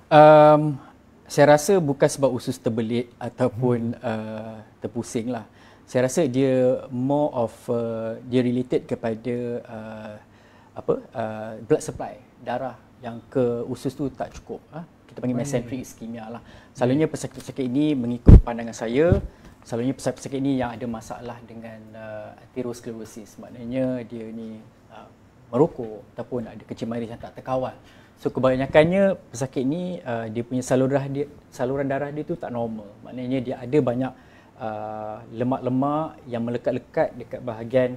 Um, saya rasa bukan sebab usus terbelit ataupun hmm. uh, terpusing lah. Saya rasa dia more of uh, dia related kepada uh, apa uh, blood supply darah yang ke usus tu tak cukup. Huh? Ah. Kita panggil hmm. mesenteric ischemia lah. Selalunya hmm. pesakit-pesakit ini mengikut pandangan saya, selalunya pesakit-pesakit ini yang ada masalah dengan uh, atherosclerosis. Maknanya dia ni merokok ataupun ada kencing manis yang tak terkawal. So kebanyakannya pesakit ni uh, dia punya saluran dia saluran darah dia tu tak normal. Maknanya dia ada banyak uh, lemak-lemak yang melekat-lekat dekat bahagian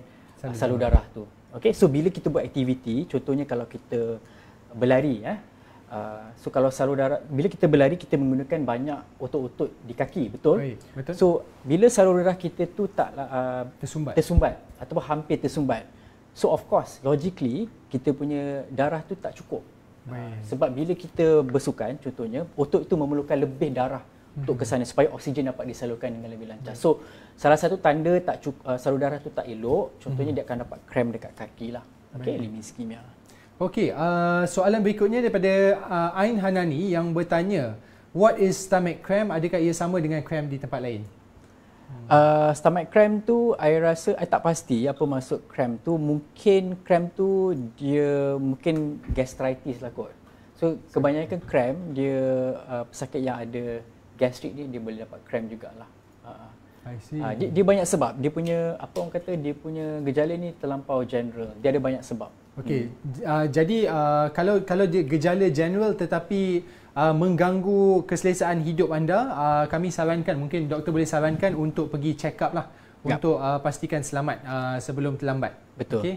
uh, salur darah tu. Okay, so bila kita buat aktiviti, contohnya kalau kita berlari eh. Uh, so kalau salur darah bila kita berlari kita menggunakan banyak otot-otot di kaki betul? Baik, betul. So bila salur darah kita tu tak uh, tersumbat. tersumbat ataupun hampir tersumbat. So of course, logically, kita punya darah tu tak cukup. Uh, sebab bila kita bersukan, contohnya, otot itu memerlukan lebih darah hmm. untuk ke sana supaya oksigen dapat disalurkan dengan lebih lancar. Hmm. So salah satu tanda tak cukup uh, salur darah tu tak elok, contohnya hmm. dia akan dapat krem dekat kaki lah. Okay, hmm. limit skimia. Okay, uh, soalan berikutnya daripada uh, Ain Hanani yang bertanya, What is stomach cramp? Adakah ia sama dengan cramp di tempat lain? Hmm. Uh, stomach cramp tu, saya rasa, saya tak pasti apa maksud cramp tu. Mungkin cramp tu, dia mungkin gastritis lah kot. So, kebanyakan cramp, dia uh, pesakit yang ada gastrik ni, dia boleh dapat cramp jugalah. Uh, I see. Uh, dia, dia banyak sebab. Dia punya, apa orang kata, dia punya gejala ni terlampau general. Dia ada banyak sebab. Okay. Hmm. Uh, jadi, uh, kalau kalau dia gejala general tetapi uh, mengganggu keselesaan hidup anda, uh, kami sarankan mungkin doktor boleh sarankan untuk pergi check up lah yep. untuk uh, pastikan selamat uh, sebelum terlambat. Betul. Okay.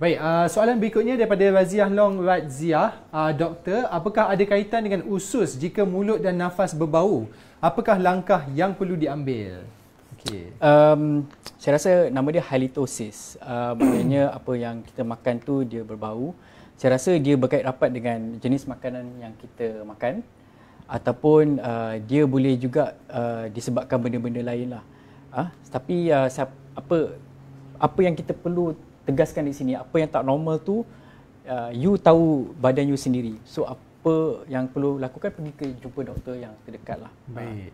Baik, uh, soalan berikutnya daripada Raziah Long Radziah. Uh, doktor, apakah ada kaitan dengan usus jika mulut dan nafas berbau? Apakah langkah yang perlu diambil? Okay. Um, saya rasa nama dia halitosis. Uh, maknanya apa yang kita makan tu dia berbau saya rasa dia berkait rapat dengan jenis makanan yang kita makan ataupun uh, dia boleh juga uh, disebabkan benda-benda lain lah. Uh, tapi uh, apa apa yang kita perlu tegaskan di sini, apa yang tak normal tu, uh, you tahu badan you sendiri. So apa yang perlu lakukan, pergi ke jumpa doktor yang terdekat lah. Baik.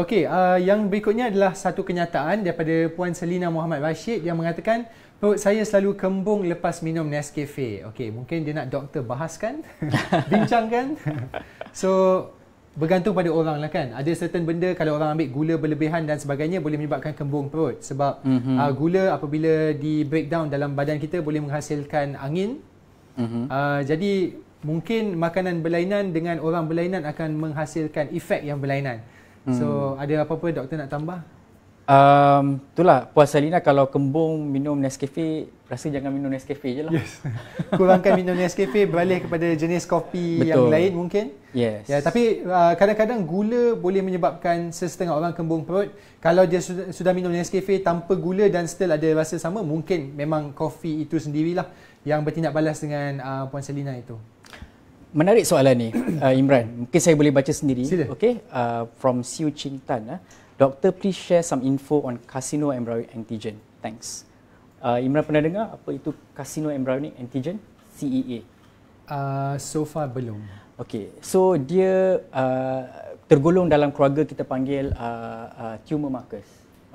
Okey, uh, yang berikutnya adalah satu kenyataan daripada Puan Selina Muhammad Rashid yang mengatakan Perut oh, saya selalu kembung lepas minum Nescafe. Okey, mungkin dia nak doktor bahaskan, bincangkan. so, bergantung pada orang lah kan. Ada certain benda kalau orang ambil gula berlebihan dan sebagainya boleh menyebabkan kembung perut. Sebab mm-hmm. uh, gula apabila di breakdown dalam badan kita boleh menghasilkan angin. Mm-hmm. Uh, jadi, mungkin makanan berlainan dengan orang berlainan akan menghasilkan efek yang berlainan. So, hmm. ada apa-apa doktor nak tambah? Um, itulah Puan Salina kalau kembung minum Nescafe rasa jangan minum Nescafe je lah. Yes. Kurangkan minum Nescafe beralih kepada jenis kopi Betul. yang lain mungkin. Yes. Ya, tapi uh, kadang-kadang gula boleh menyebabkan sesetengah orang kembung perut. Kalau dia sudah, minum Nescafe tanpa gula dan still ada rasa sama mungkin memang kopi itu sendirilah yang bertindak balas dengan uh, Puan Salina itu. Menarik soalan ni uh, Imran. Mungkin saya boleh baca sendiri. Sila. Okay. Uh, from Siu Ching Tan. Uh. Doktor, please share some info on casino embryonic antigen. Thanks. Uh, Imran pernah dengar apa itu casino embryonic antigen? CEA. Uh, so far belum. Okay, so dia uh, tergolong dalam keluarga kita panggil uh, uh, tumor markers.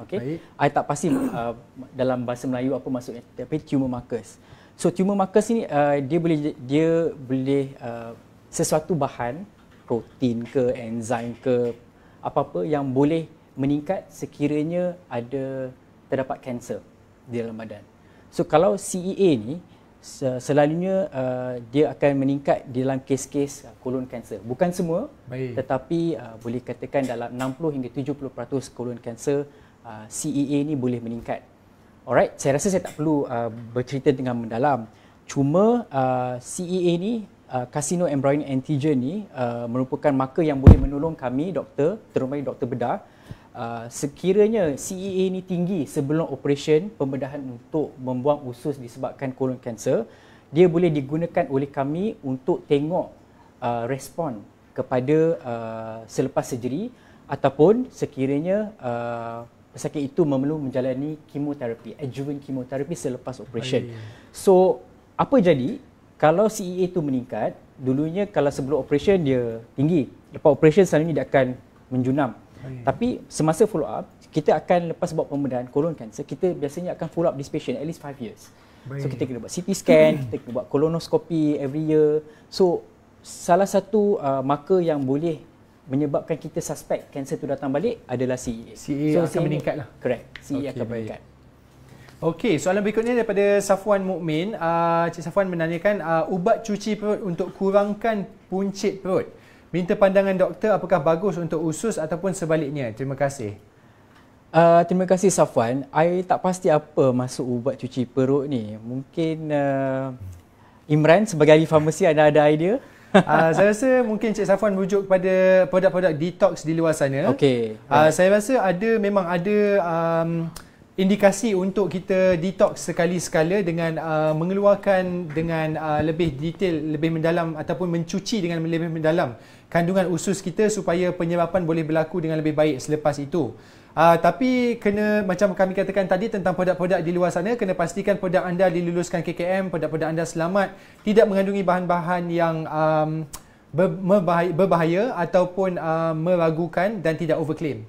Okay, Baik. I tak pasti uh, dalam bahasa Melayu apa maksudnya, tapi tumor markers. So tumor markers ini uh, dia boleh dia boleh uh, sesuatu bahan protein ke enzim ke apa apa yang boleh meningkat sekiranya ada terdapat kanser di dalam badan. So kalau CEA ni selalunya uh, dia akan meningkat di dalam kes-kes uh, kolon kanser. Bukan semua Baik. tetapi uh, boleh katakan dalam 60 hingga 70% kolon kanser uh, CEA ni boleh meningkat. Alright, saya rasa saya tak perlu uh, bercerita dengan mendalam. Cuma uh, CEA ni uh, Embryonic antigen ni uh, merupakan marker yang boleh menolong kami doktor, terutamanya doktor bedah Ah, sekiranya CEA ini tinggi sebelum operasi, pembedahan untuk membuang usus disebabkan colon cancer, dia boleh digunakan oleh kami untuk tengok uh, respon kepada uh, selepas surgery ataupun sekiranya uh, pesakit itu memerlu menjalani kemoterapi, adjuvant kemoterapi selepas operasi. So, apa jadi kalau CEA itu meningkat, dulunya kalau sebelum operasi dia tinggi, lepas operation selalunya dia akan menjunam tapi semasa follow up, kita akan lepas buat pembedahan colon cancer, kita biasanya akan follow up this patient at least 5 years. Baik. So kita kena buat CT scan, kita kena buat colonoscopy every year. So salah satu uh, marker yang boleh menyebabkan kita suspect kanser tu datang balik adalah CA. E CA e so, akan e meningkat lah. Correct. CA okay, akan baik. Okey, soalan berikutnya daripada Safwan Mukmin. Uh, Cik Safwan menanyakan uh, ubat cuci perut untuk kurangkan puncit perut. Uh, Minta pandangan doktor apakah bagus untuk usus ataupun sebaliknya. Terima kasih. Uh, terima kasih Safwan. Saya tak pasti apa masuk ubat cuci perut ni. Mungkin uh, Imran sebagai ahli farmasi ada ada idea? Uh, saya rasa mungkin Cik Safwan rujuk kepada produk-produk detox di luar sana. Okay. Uh, ah, saya rasa ada memang ada um, indikasi untuk kita detox sekali sekala dengan uh, mengeluarkan dengan uh, lebih detail, lebih mendalam ataupun mencuci dengan lebih mendalam kandungan usus kita supaya penyebaban boleh berlaku dengan lebih baik selepas itu. Uh, tapi kena macam kami katakan tadi tentang produk-produk di luar sana kena pastikan produk anda diluluskan KKM, produk-produk anda selamat, tidak mengandungi bahan-bahan yang um, berbahaya, berbahaya ataupun uh, meragukan dan tidak overclaim.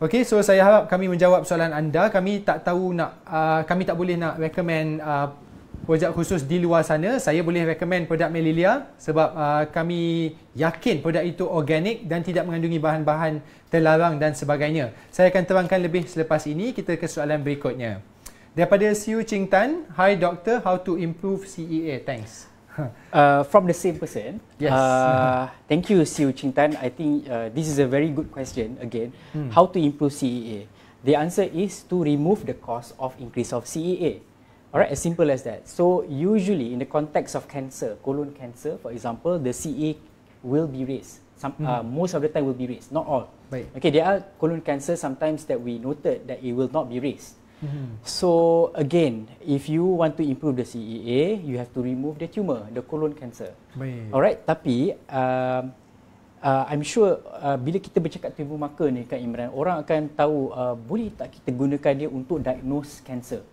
Okey, so saya harap kami menjawab soalan anda. Kami tak tahu nak uh, kami tak boleh nak recommend uh, produk khusus di luar sana, saya boleh recommend produk Melilia sebab uh, kami yakin produk itu organik dan tidak mengandungi bahan-bahan terlarang dan sebagainya. Saya akan terangkan lebih selepas ini kita ke soalan berikutnya. Daripada Siu Ching Tan, Hi Doctor, how to improve CEA? Thanks. Uh, from the same person. Yes. Uh, thank you, Siu Ching Tan. I think uh, this is a very good question again. Hmm. How to improve CEA? The answer is to remove the cost of increase of CEA. Alright, as simple as that. So usually in the context of cancer, colon cancer, for example, the CA will be raised. Some, mm. uh, most of the time will be raised, not all. Right. Okay, there are colon cancer sometimes that we noted that it will not be raised. Hmm. So again, if you want to improve the CEA, you have to remove the tumor, the colon cancer. Baik. Alright, tapi uh, uh, I'm sure uh, bila kita bercakap tumor marker ni kan Imran, orang akan tahu uh, boleh tak kita gunakan dia untuk diagnose cancer.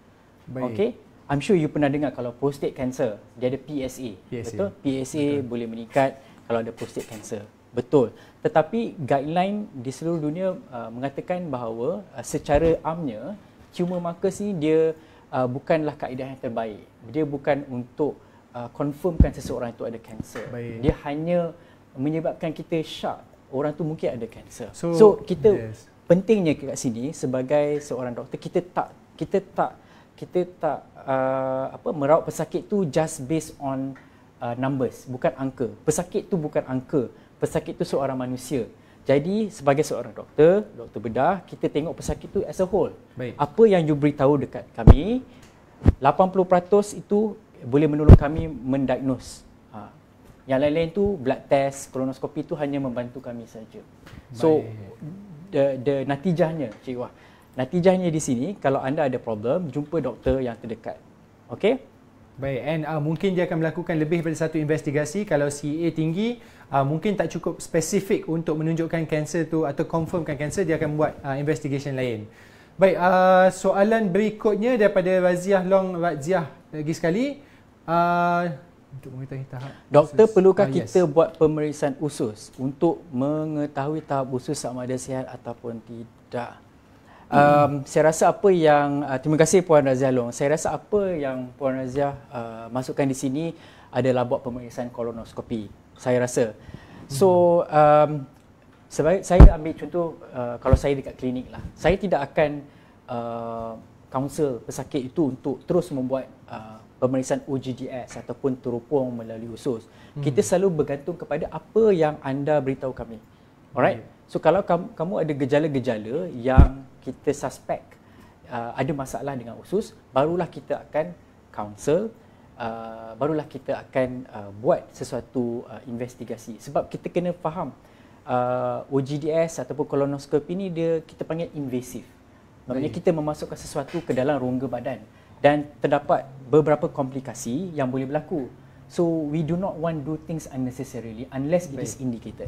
Baik. Okay, I'm sure you pernah dengar kalau prostate cancer dia ada PSA, PSA. betul? PSA betul. boleh meningkat kalau ada prostate cancer. Betul. Tetapi guideline di seluruh dunia uh, mengatakan bahawa uh, secara amnya tumor markers ni dia uh, bukanlah kaedah yang terbaik. Dia bukan untuk uh, confirmkan seseorang itu ada kanser. Dia hanya menyebabkan kita syak orang tu mungkin ada kanser. So, so kita yes. pentingnya kat sini sebagai seorang doktor kita tak kita tak kita tak Uh, apa meraup pesakit tu just based on uh, numbers bukan angka pesakit tu bukan angka pesakit tu seorang manusia jadi sebagai seorang doktor doktor bedah kita tengok pesakit tu as a whole Baik. apa yang you beritahu dekat kami 80% itu boleh menolong kami mendiagnos ha. yang lain-lain tu blood test kolonoskopi tu hanya membantu kami saja so Baik. the the natijahnya wah Natijahnya di sini kalau anda ada problem jumpa doktor yang terdekat. Okey? Baik, and uh, mungkin dia akan melakukan lebih daripada satu investigasi kalau CEA tinggi, uh, mungkin tak cukup spesifik untuk menunjukkan kanser tu atau confirmkan kanser dia akan buat uh, investigation lain. Baik, uh, soalan berikutnya daripada Raziah Long Raziah lagi sekali. Uh, untuk mengetahui tahap Doktor usus. perlukah uh, kita yes. buat pemeriksaan usus untuk mengetahui tahap usus sama ada sihat ataupun tidak? Um, saya rasa apa yang uh, terima kasih Puan Razia Long. Saya rasa apa yang Puan Razia uh, masukkan di sini adalah buat pemeriksaan kolonoskopi. Saya rasa. So um, sebab saya ambil contoh uh, kalau saya dekat klinik lah, saya tidak akan uh, counsel pesakit itu untuk terus membuat uh, pemeriksaan UGDS ataupun terupung melalui usus. Hmm. Kita selalu bergantung kepada apa yang anda beritahu kami. Alright. Ya. So kalau kamu, kamu ada gejala-gejala yang kita suspek uh, ada masalah dengan usus barulah kita akan counsel uh, barulah kita akan uh, buat sesuatu uh, investigasi sebab kita kena faham uh, OGDS ataupun kolonoskopi ni dia kita panggil invasif maknanya kita memasukkan sesuatu ke dalam rongga badan dan terdapat beberapa komplikasi yang boleh berlaku so we do not want do things unnecessarily unless it is indicated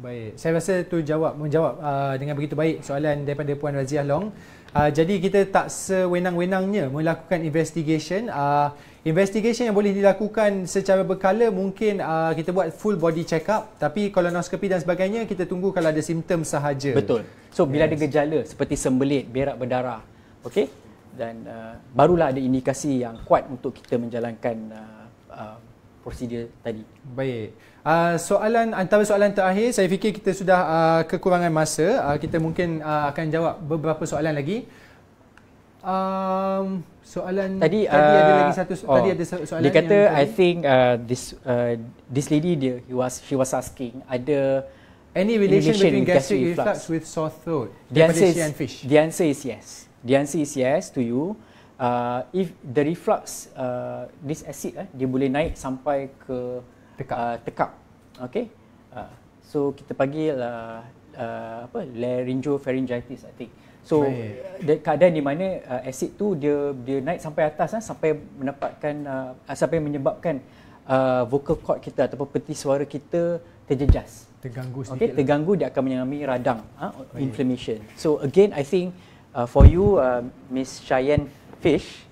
Baik. Saya rasa tu jawab menjawab uh, dengan begitu baik soalan daripada Puan Raziah Long. Uh, jadi kita tak sewenang-wenangnya melakukan investigation. Uh, investigation yang boleh dilakukan secara berkala mungkin uh, kita buat full body check up tapi kalau kolonoskopi dan sebagainya kita tunggu kalau ada simptom sahaja. Betul. So bila yes. ada gejala seperti sembelit, berak berdarah, okay, Dan uh, barulah ada indikasi yang kuat untuk kita menjalankan uh, uh, prosedur tadi. Baik. Uh, soalan antara soalan terakhir saya fikir kita sudah uh, kekurangan masa uh, kita mungkin uh, akan jawab beberapa soalan lagi um soalan tadi, tadi uh, ada lagi satu oh, tadi ada soalan dia kata yang, i think uh, this uh, this lady dia he was she was asking ada any relation, relation between gastric, gastric reflux, reflux with sore throat the answer, is, fish? the answer is yes the answer is yes to you uh, if the reflux uh, this acid eh, dia boleh naik sampai ke tekap. Uh, tekap. Okay. Uh, so kita panggil uh, uh, apa laryngopharyngitis I think. So the keadaan di mana uh, asid tu dia dia naik sampai atas lah, sampai mendapatkan uh, sampai menyebabkan uh, vocal cord kita ataupun peti suara kita terjejas. Terganggu sedikit. Okay, lah. terganggu dia akan mengalami radang, uh, inflammation. So again I think uh, for you uh, Miss Cheyenne Fish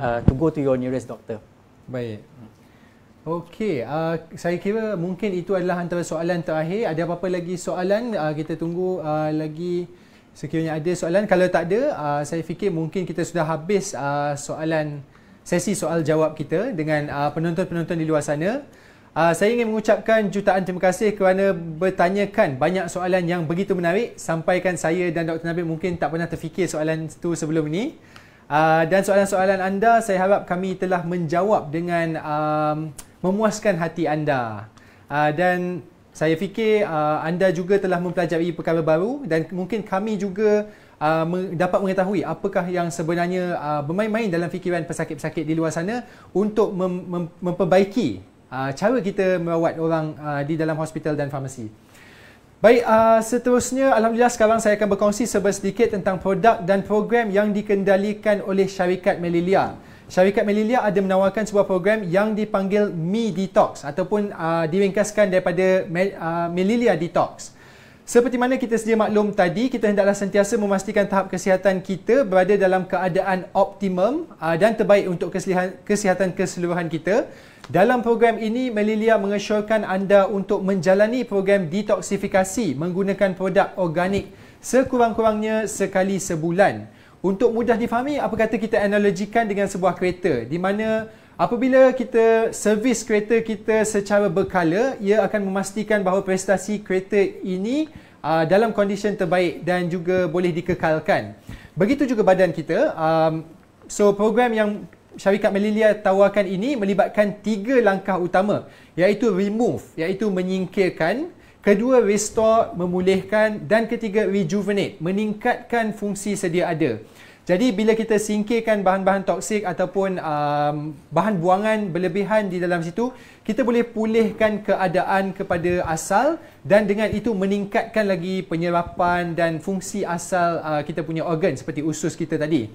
uh, to go to your nearest doctor. Baik. Hmm. Okey, uh, saya kira mungkin itu adalah antara soalan terakhir. Ada apa-apa lagi soalan? Uh, kita tunggu uh, lagi sekiranya ada soalan. Kalau tak ada, uh, saya fikir mungkin kita sudah habis uh, soalan sesi soal jawab kita dengan uh, penonton-penonton di luar sana. Uh, saya ingin mengucapkan jutaan terima kasih kerana bertanyakan banyak soalan yang begitu menarik sampaikan saya dan Dr. Nabil mungkin tak pernah terfikir soalan itu sebelum ini. Uh, dan soalan-soalan anda saya harap kami telah menjawab dengan uh, memuaskan hati anda. Uh, dan saya fikir uh, anda juga telah mempelajari perkara baru dan mungkin kami juga uh, dapat mengetahui apakah yang sebenarnya uh, bermain-main dalam fikiran pesakit-pesakit di luar sana untuk mem- mem- memperbaiki uh, cara kita merawat orang uh, di dalam hospital dan farmasi. Baik, uh, seterusnya Alhamdulillah sekarang saya akan berkongsi sebesar sedikit tentang produk dan program yang dikendalikan oleh syarikat Melilia syarikat Melilia ada menawarkan sebuah program yang dipanggil Me Detox ataupun uh, diringkaskan daripada Melilia uh, Detox. Seperti mana kita sedia maklum tadi, kita hendaklah sentiasa memastikan tahap kesihatan kita berada dalam keadaan optimum uh, dan terbaik untuk kesihatan, kesihatan keseluruhan kita. Dalam program ini, Melilia mengesyorkan anda untuk menjalani program detoksifikasi menggunakan produk organik sekurang-kurangnya sekali sebulan. Untuk mudah difahami, apa kata kita analogikan dengan sebuah kereta di mana apabila kita servis kereta kita secara berkala, ia akan memastikan bahawa prestasi kereta ini uh, dalam kondisi terbaik dan juga boleh dikekalkan. Begitu juga badan kita. Um, so program yang syarikat Melilia tawarkan ini melibatkan tiga langkah utama iaitu remove, iaitu menyingkirkan Kedua, restore, memulihkan dan ketiga, rejuvenate, meningkatkan fungsi sedia ada. Jadi bila kita singkirkan bahan-bahan toksik ataupun um, bahan buangan berlebihan di dalam situ, kita boleh pulihkan keadaan kepada asal dan dengan itu meningkatkan lagi penyerapan dan fungsi asal uh, kita punya organ seperti usus kita tadi.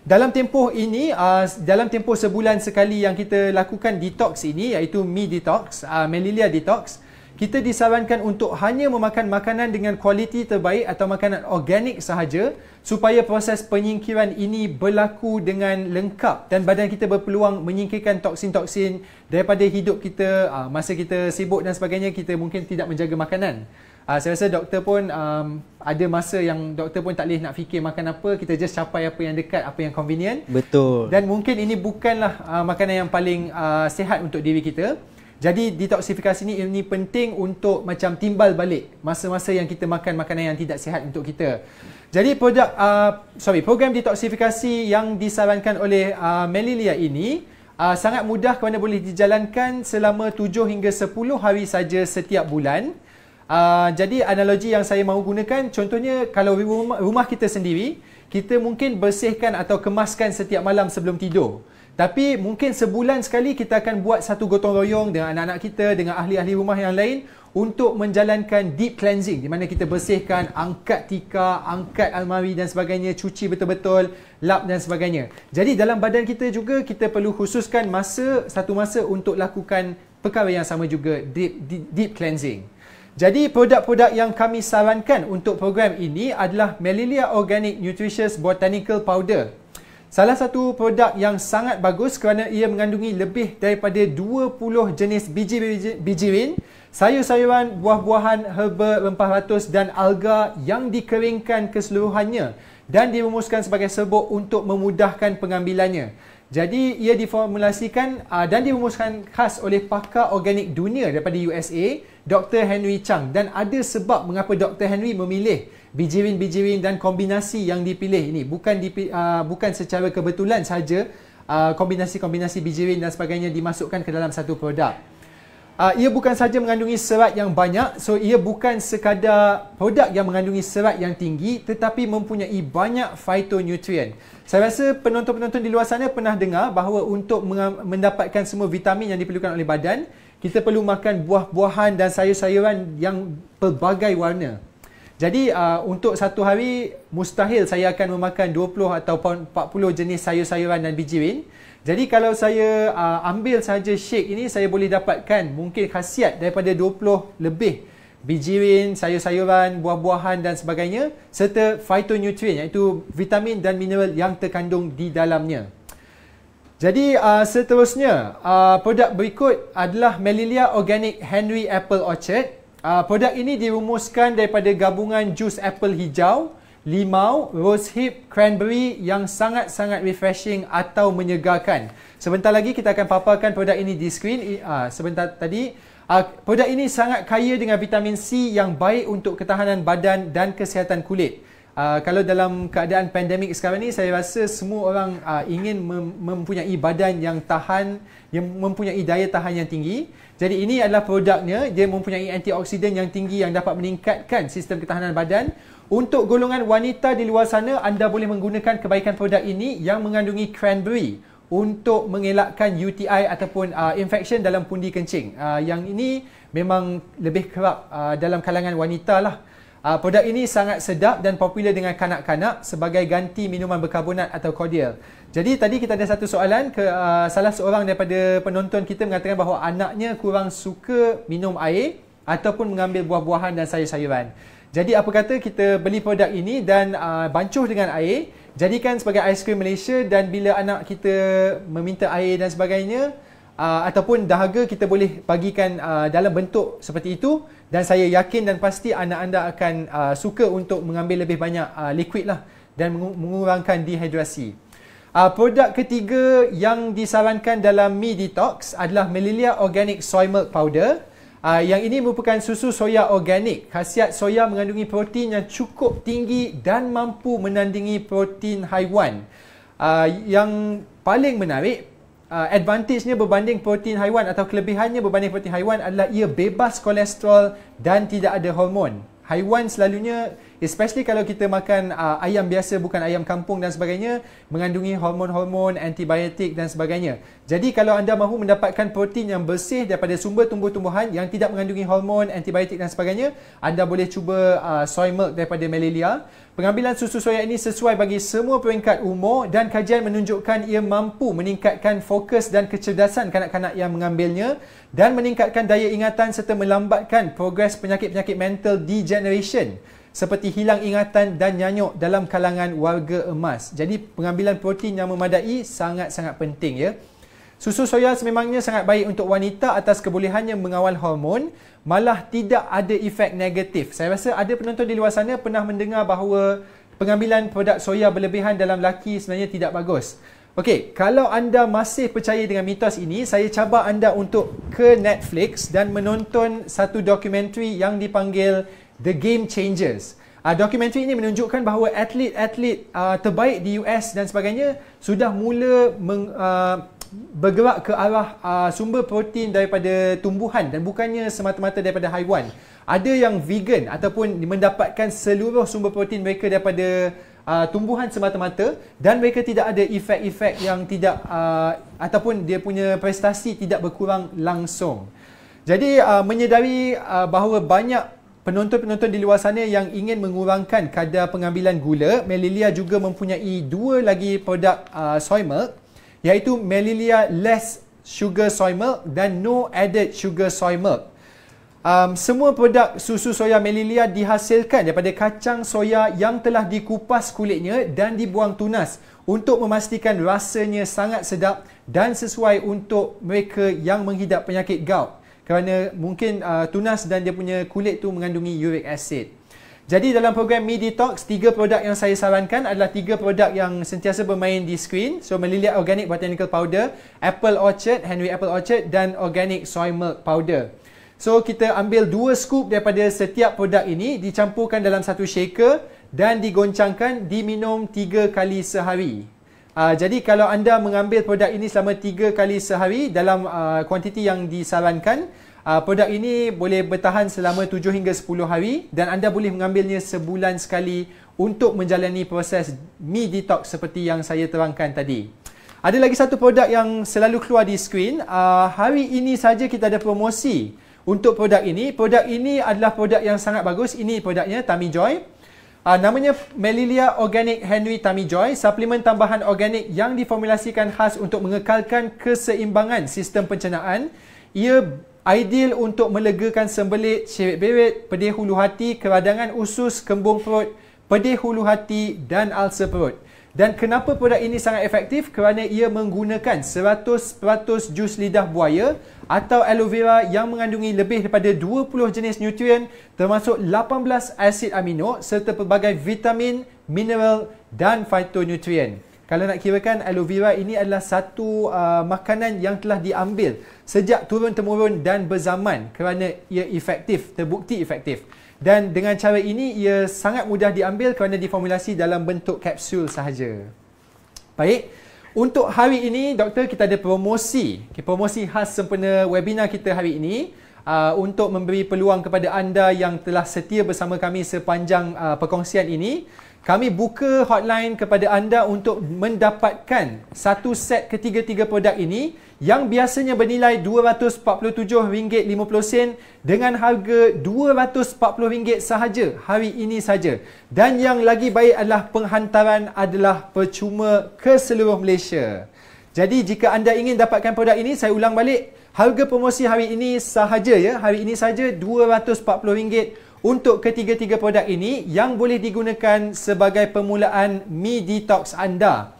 Dalam tempoh ini, uh, dalam tempoh sebulan sekali yang kita lakukan detox ini iaitu me detox, uh, melilia detox, kita disarankan untuk hanya memakan makanan dengan kualiti terbaik atau makanan organik sahaja supaya proses penyingkiran ini berlaku dengan lengkap dan badan kita berpeluang menyingkirkan toksin-toksin daripada hidup kita ah, masa kita sibuk dan sebagainya kita mungkin tidak menjaga makanan ah, saya rasa doktor pun um, ada masa yang doktor pun tak boleh nak fikir makan apa kita just capai apa yang dekat apa yang convenient betul dan mungkin ini bukanlah uh, makanan yang paling uh, sihat untuk diri kita jadi detoksifikasi ni ini penting untuk macam timbal balik masa-masa yang kita makan makanan yang tidak sihat untuk kita. Jadi produk uh, sorry program detoksifikasi yang disarankan oleh uh, Melilia ini uh, sangat mudah kerana boleh dijalankan selama 7 hingga 10 hari saja setiap bulan. Uh, jadi analogi yang saya mahu gunakan contohnya kalau rumah, rumah kita sendiri kita mungkin bersihkan atau kemaskan setiap malam sebelum tidur. Tapi mungkin sebulan sekali kita akan buat satu gotong royong dengan anak-anak kita, dengan ahli-ahli rumah yang lain untuk menjalankan deep cleansing di mana kita bersihkan, angkat tika, angkat almari dan sebagainya, cuci betul-betul, lap dan sebagainya. Jadi dalam badan kita juga kita perlu khususkan masa, satu masa untuk lakukan perkara yang sama juga, deep, deep, deep cleansing. Jadi produk-produk yang kami sarankan untuk program ini adalah Melilia Organic Nutritious Botanical Powder Salah satu produk yang sangat bagus kerana ia mengandungi lebih daripada 20 jenis biji-bijirin, biji sayur-sayuran, buah-buahan, herba, rempah ratus dan alga yang dikeringkan keseluruhannya dan dirumuskan sebagai serbuk untuk memudahkan pengambilannya. Jadi ia diformulasikan uh, dan dirumuskan khas oleh pakar organik dunia daripada USA, Dr. Henry Chang dan ada sebab mengapa Dr. Henry memilih bijirin-bijirin dan kombinasi yang dipilih ini bukan dipi, uh, bukan secara kebetulan saja uh, kombinasi-kombinasi bijirin dan sebagainya dimasukkan ke dalam satu produk. Uh, ia bukan saja mengandungi serat yang banyak, so ia bukan sekadar produk yang mengandungi serat yang tinggi tetapi mempunyai banyak phytonutrient. Saya rasa penonton-penonton di luar sana pernah dengar bahawa untuk mendapatkan semua vitamin yang diperlukan oleh badan, kita perlu makan buah-buahan dan sayur-sayuran yang pelbagai warna. Jadi uh, untuk satu hari mustahil saya akan memakan 20 ataupun 40 jenis sayur-sayuran dan biji win. Jadi kalau saya uh, ambil saja shake ini saya boleh dapatkan mungkin khasiat daripada 20 lebih biji win, sayur-sayuran, buah-buahan dan sebagainya serta phytonutrient iaitu vitamin dan mineral yang terkandung di dalamnya. Jadi uh, seterusnya uh, produk berikut adalah Melilia Organic Henry Apple Orchard Uh, produk ini dirumuskan daripada gabungan jus apple hijau, limau, rose hip, cranberry yang sangat-sangat refreshing atau menyegarkan. Sebentar lagi kita akan paparkan produk ini di skrin uh, ah, sebentar tadi. Uh, produk ini sangat kaya dengan vitamin C yang baik untuk ketahanan badan dan kesihatan kulit. Uh, kalau dalam keadaan pandemik sekarang ni saya rasa semua orang uh, ingin mem- mempunyai badan yang tahan yang mempunyai daya tahan yang tinggi jadi ini adalah produknya, dia mempunyai antioksidan yang tinggi yang dapat meningkatkan sistem ketahanan badan. Untuk golongan wanita di luar sana, anda boleh menggunakan kebaikan produk ini yang mengandungi cranberry untuk mengelakkan UTI ataupun uh, infection dalam pundi kencing. Uh, yang ini memang lebih kerap uh, dalam kalangan wanita lah. Uh, produk ini sangat sedap dan popular dengan kanak-kanak sebagai ganti minuman berkarbonat atau cordial. Jadi tadi kita ada satu soalan ke uh, salah seorang daripada penonton kita mengatakan bahawa anaknya kurang suka minum air ataupun mengambil buah-buahan dan sayur-sayuran. Jadi apa kata kita beli produk ini dan uh, bancuh dengan air, jadikan sebagai aiskrim Malaysia dan bila anak kita meminta air dan sebagainya uh, ataupun dahaga kita boleh bagikan uh, dalam bentuk seperti itu dan saya yakin dan pasti anak anda akan uh, suka untuk mengambil lebih banyak uh, liquid lah dan mengurangkan dehidrasi. Uh, produk ketiga yang disarankan dalam Me Detox adalah Melilia Organic Soy Milk Powder. Uh, yang ini merupakan susu soya organik. Khasiat soya mengandungi protein yang cukup tinggi dan mampu menandingi protein haiwan. Uh, yang paling menarik, uh, advantage-nya berbanding protein haiwan atau kelebihannya berbanding protein haiwan adalah ia bebas kolesterol dan tidak ada hormon. Haiwan selalunya especially kalau kita makan uh, ayam biasa bukan ayam kampung dan sebagainya mengandungi hormon-hormon antibiotik dan sebagainya jadi kalau anda mahu mendapatkan protein yang bersih daripada sumber tumbuh-tumbuhan yang tidak mengandungi hormon antibiotik dan sebagainya anda boleh cuba uh, soy milk daripada Melilia pengambilan susu soya ini sesuai bagi semua peringkat umur dan kajian menunjukkan ia mampu meningkatkan fokus dan kecerdasan kanak-kanak yang mengambilnya dan meningkatkan daya ingatan serta melambatkan progres penyakit-penyakit mental degeneration seperti hilang ingatan dan nyanyuk dalam kalangan warga emas. Jadi pengambilan protein yang memadai sangat-sangat penting ya. Susu soya sememangnya sangat baik untuk wanita atas kebolehannya mengawal hormon, malah tidak ada efek negatif. Saya rasa ada penonton di luar sana pernah mendengar bahawa pengambilan produk soya berlebihan dalam laki sebenarnya tidak bagus. Okey, kalau anda masih percaya dengan mitos ini, saya cabar anda untuk ke Netflix dan menonton satu dokumentari yang dipanggil The Game Changers. Uh, dokumentari ini menunjukkan bahawa atlet-atlet uh, terbaik di US dan sebagainya sudah mula meng, uh, bergerak ke arah uh, sumber protein daripada tumbuhan dan bukannya semata-mata daripada haiwan. Ada yang vegan ataupun mendapatkan seluruh sumber protein mereka daripada uh, tumbuhan semata-mata dan mereka tidak ada efek-efek yang tidak uh, ataupun dia punya prestasi tidak berkurang langsung. Jadi uh, menyedari uh, bahawa banyak penonton-penonton di luar sana yang ingin mengurangkan kadar pengambilan gula, Melilia juga mempunyai dua lagi produk uh, soy milk iaitu Melilia Less Sugar Soy Milk dan No Added Sugar Soy Milk. Um, semua produk susu soya Melilia dihasilkan daripada kacang soya yang telah dikupas kulitnya dan dibuang tunas untuk memastikan rasanya sangat sedap dan sesuai untuk mereka yang menghidap penyakit gout kerana mungkin uh, tunas dan dia punya kulit tu mengandungi uric acid. Jadi dalam program Mi Detox, tiga produk yang saya sarankan adalah tiga produk yang sentiasa bermain di skrin. So, Melilia Organic Botanical Powder, Apple Orchard, Henry Apple Orchard dan Organic Soy Milk Powder. So, kita ambil dua scoop daripada setiap produk ini, dicampurkan dalam satu shaker dan digoncangkan, diminum tiga kali sehari. Uh, jadi kalau anda mengambil produk ini selama 3 kali sehari dalam uh, kuantiti yang disarankan, uh, produk ini boleh bertahan selama 7 hingga 10 hari dan anda boleh mengambilnya sebulan sekali untuk menjalani proses mi detox seperti yang saya terangkan tadi. Ada lagi satu produk yang selalu keluar di skrin. Uh, hari ini saja kita ada promosi untuk produk ini. Produk ini adalah produk yang sangat bagus. Ini produknya Tummy Joy. Uh, namanya Melilia Organic Henry Tummy Joy, suplemen tambahan organik yang diformulasikan khas untuk mengekalkan keseimbangan sistem pencernaan. Ia ideal untuk melegakan sembelit, cewek bewit, pedih hulu hati, keradangan usus, kembung perut, pedih hulu hati dan ulcer perut. Dan kenapa produk ini sangat efektif? Kerana ia menggunakan 100% jus lidah buaya atau aloe vera yang mengandungi lebih daripada 20 jenis nutrien termasuk 18 asid amino serta pelbagai vitamin, mineral dan phytonutrien. Kalau nak kirakan, aloe vera ini adalah satu uh, makanan yang telah diambil sejak turun-temurun dan berzaman kerana ia efektif, terbukti efektif. Dan dengan cara ini ia sangat mudah diambil kerana diformulasi dalam bentuk kapsul sahaja. Baik, untuk hari ini doktor kita ada promosi, okay, promosi khas sempena webinar kita hari ini uh, untuk memberi peluang kepada anda yang telah setia bersama kami sepanjang uh, perkongsian ini. Kami buka hotline kepada anda untuk mendapatkan satu set ketiga-tiga produk ini yang biasanya bernilai RM247.50 dengan harga RM240 sahaja hari ini saja. Dan yang lagi baik adalah penghantaran adalah percuma ke seluruh Malaysia. Jadi jika anda ingin dapatkan produk ini, saya ulang balik. Harga promosi hari ini sahaja ya, hari ini saja RM240 untuk ketiga-tiga produk ini yang boleh digunakan sebagai permulaan mi detox anda.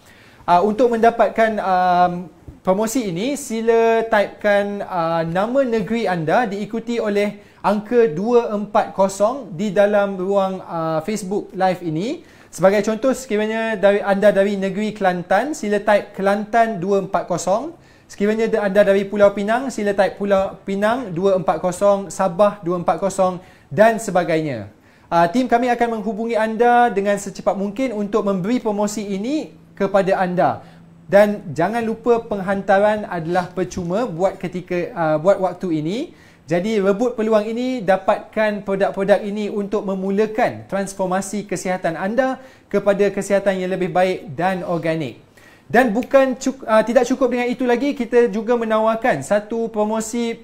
Uh, untuk mendapatkan um, promosi ini sila typekan uh, nama negeri anda diikuti oleh angka 240 di dalam ruang uh, Facebook live ini. Sebagai contoh sekiranya dari anda dari negeri Kelantan sila type Kelantan 240. Sekiranya anda dari Pulau Pinang sila type Pulau Pinang 240, Sabah 240 dan sebagainya. Uh, tim kami akan menghubungi anda dengan secepat mungkin untuk memberi promosi ini kepada anda dan jangan lupa penghantaran adalah percuma buat ketika uh, buat waktu ini jadi rebut peluang ini dapatkan produk-produk ini untuk memulakan transformasi kesihatan anda kepada kesihatan yang lebih baik dan organik dan bukan uh, tidak cukup dengan itu lagi kita juga menawarkan satu promosi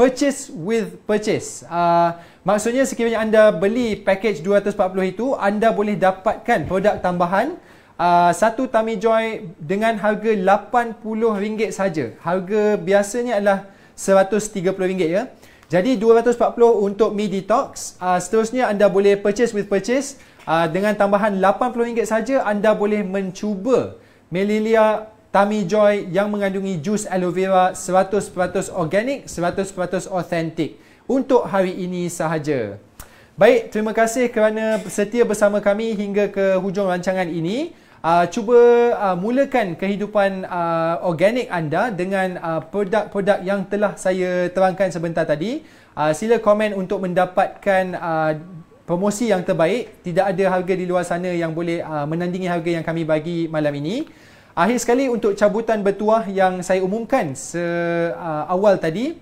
purchase with purchase uh, maksudnya sekiranya anda beli package 240 itu anda boleh dapatkan produk tambahan Ah, satu tummy joy dengan harga RM80 saja. Harga biasanya adalah RM130 ya. Jadi RM240 untuk mi detox. Uh, ah, seterusnya anda boleh purchase with purchase. Uh, dengan tambahan RM80 saja anda boleh mencuba Melilia Tummy Joy yang mengandungi jus aloe vera 100% organik, 100% authentic untuk hari ini sahaja. Baik, terima kasih kerana setia bersama kami hingga ke hujung rancangan ini. Uh, cuba uh, mulakan kehidupan uh, organik anda dengan uh, produk-produk yang telah saya terangkan sebentar tadi. Uh, sila komen untuk mendapatkan uh, promosi yang terbaik. Tidak ada harga di luar sana yang boleh uh, menandingi harga yang kami bagi malam ini. Akhir sekali untuk cabutan bertuah yang saya umumkan seawal uh, tadi.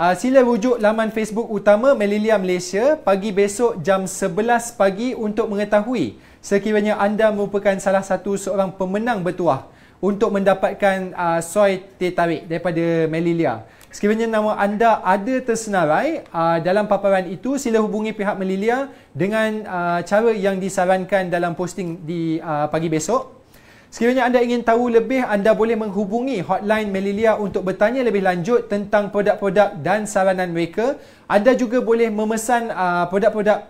Uh, sila rujuk laman Facebook utama Melilia Malaysia pagi besok jam 11 pagi untuk mengetahui sekiranya anda merupakan salah satu seorang pemenang bertuah untuk mendapatkan uh, soy teh tarik daripada Melilia. Sekiranya nama anda ada tersenarai uh, dalam paparan itu, sila hubungi pihak Melilia dengan uh, cara yang disarankan dalam posting di uh, pagi besok. Sekiranya anda ingin tahu lebih, anda boleh menghubungi hotline Melilia untuk bertanya lebih lanjut tentang produk-produk dan saranan mereka. Anda juga boleh memesan uh, produk-produk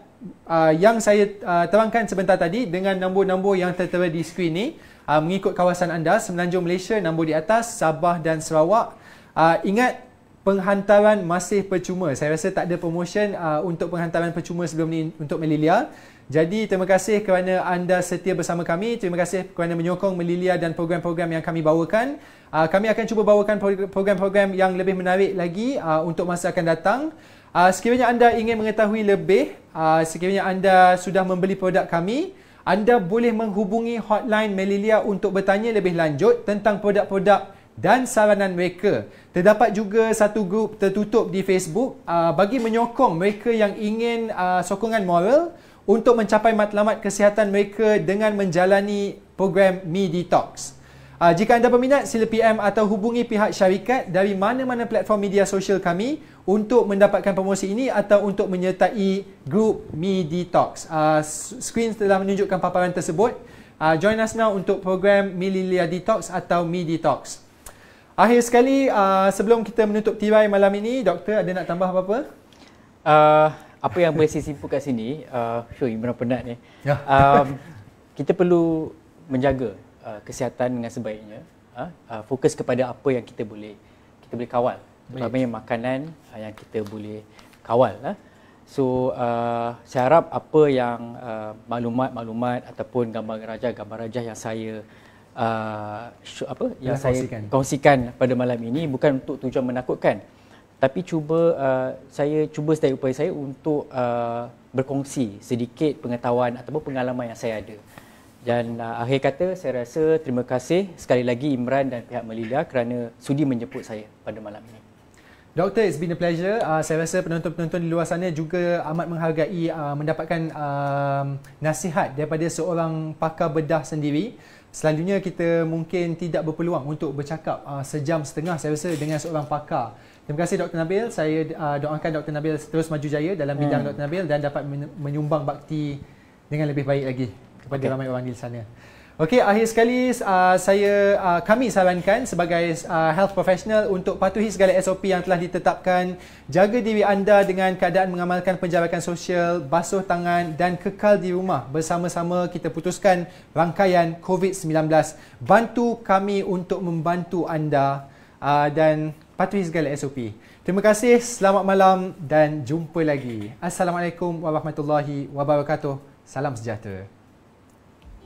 uh, yang saya uh, terangkan sebentar tadi dengan nombor-nombor yang tertera di skrin ni uh, mengikut kawasan anda semenanjung Malaysia nombor di atas Sabah dan Sarawak uh, ingat penghantaran masih percuma saya rasa tak ada promotion uh, untuk penghantaran percuma sebelum ni untuk Melilia jadi terima kasih kerana anda setia bersama kami terima kasih kerana menyokong Melilia dan program-program yang kami bawakan uh, kami akan cuba bawakan program-program yang lebih menarik lagi uh, untuk masa akan datang Uh, sekiranya anda ingin mengetahui lebih, uh, sekiranya anda sudah membeli produk kami, anda boleh menghubungi hotline Melilia untuk bertanya lebih lanjut tentang produk-produk dan saranan mereka. Terdapat juga satu grup tertutup di Facebook uh, bagi menyokong mereka yang ingin uh, sokongan moral untuk mencapai matlamat kesihatan mereka dengan menjalani program Me Detox. Uh, jika anda berminat, sila PM atau hubungi pihak syarikat dari mana-mana platform media sosial kami untuk mendapatkan promosi ini atau untuk menyertai grup Me Detox. Uh, ah, screen telah menunjukkan paparan tersebut. Uh, join us now untuk program Mililia Detox atau Me Detox. Akhir sekali, uh, sebelum kita menutup tirai malam ini, doktor ada nak tambah apa-apa? Uh, apa yang boleh saya simpul kat sini, uh, Syuri, benar penat ni. Yeah. Ya. um, kita perlu menjaga uh, kesihatan dengan sebaiknya. Uh, uh, fokus kepada apa yang kita boleh kita boleh kawal. Ramai makanan yang kita boleh kawal lah. So uh, saya harap apa yang uh, maklumat-maklumat ataupun gambar raja gambar raja yang saya uh, sh- apa yang saya kongsikan. kongsikan pada malam ini bukan untuk tujuan menakutkan tapi cuba uh, saya cuba sedaya upaya saya untuk uh, berkongsi sedikit pengetahuan ataupun pengalaman yang saya ada. Dan uh, akhir kata saya rasa terima kasih sekali lagi Imran dan pihak Melilla kerana sudi menjemput saya pada malam ini. Doktor, it's been a pleasure. Uh, saya rasa penonton-penonton di luar sana juga amat menghargai uh, mendapatkan uh, nasihat daripada seorang pakar bedah sendiri. Selanjutnya kita mungkin tidak berpeluang untuk bercakap uh, sejam setengah saya rasa dengan seorang pakar. Terima kasih Dr. Nabil. Saya uh, doakan Dr. Nabil terus maju jaya dalam bidang hmm. Dr. Nabil dan dapat menyumbang bakti dengan lebih baik lagi kepada okay. ramai orang di sana. Okey, akhir sekali uh, saya uh, kami sarankan sebagai uh, health professional untuk patuhi segala SOP yang telah ditetapkan, jaga diri anda dengan keadaan mengamalkan penjarakan sosial, basuh tangan dan kekal di rumah. Bersama-sama kita putuskan rangkaian COVID-19. Bantu kami untuk membantu anda uh, dan patuhi segala SOP. Terima kasih, selamat malam dan jumpa lagi. Assalamualaikum warahmatullahi wabarakatuh. Salam sejahtera.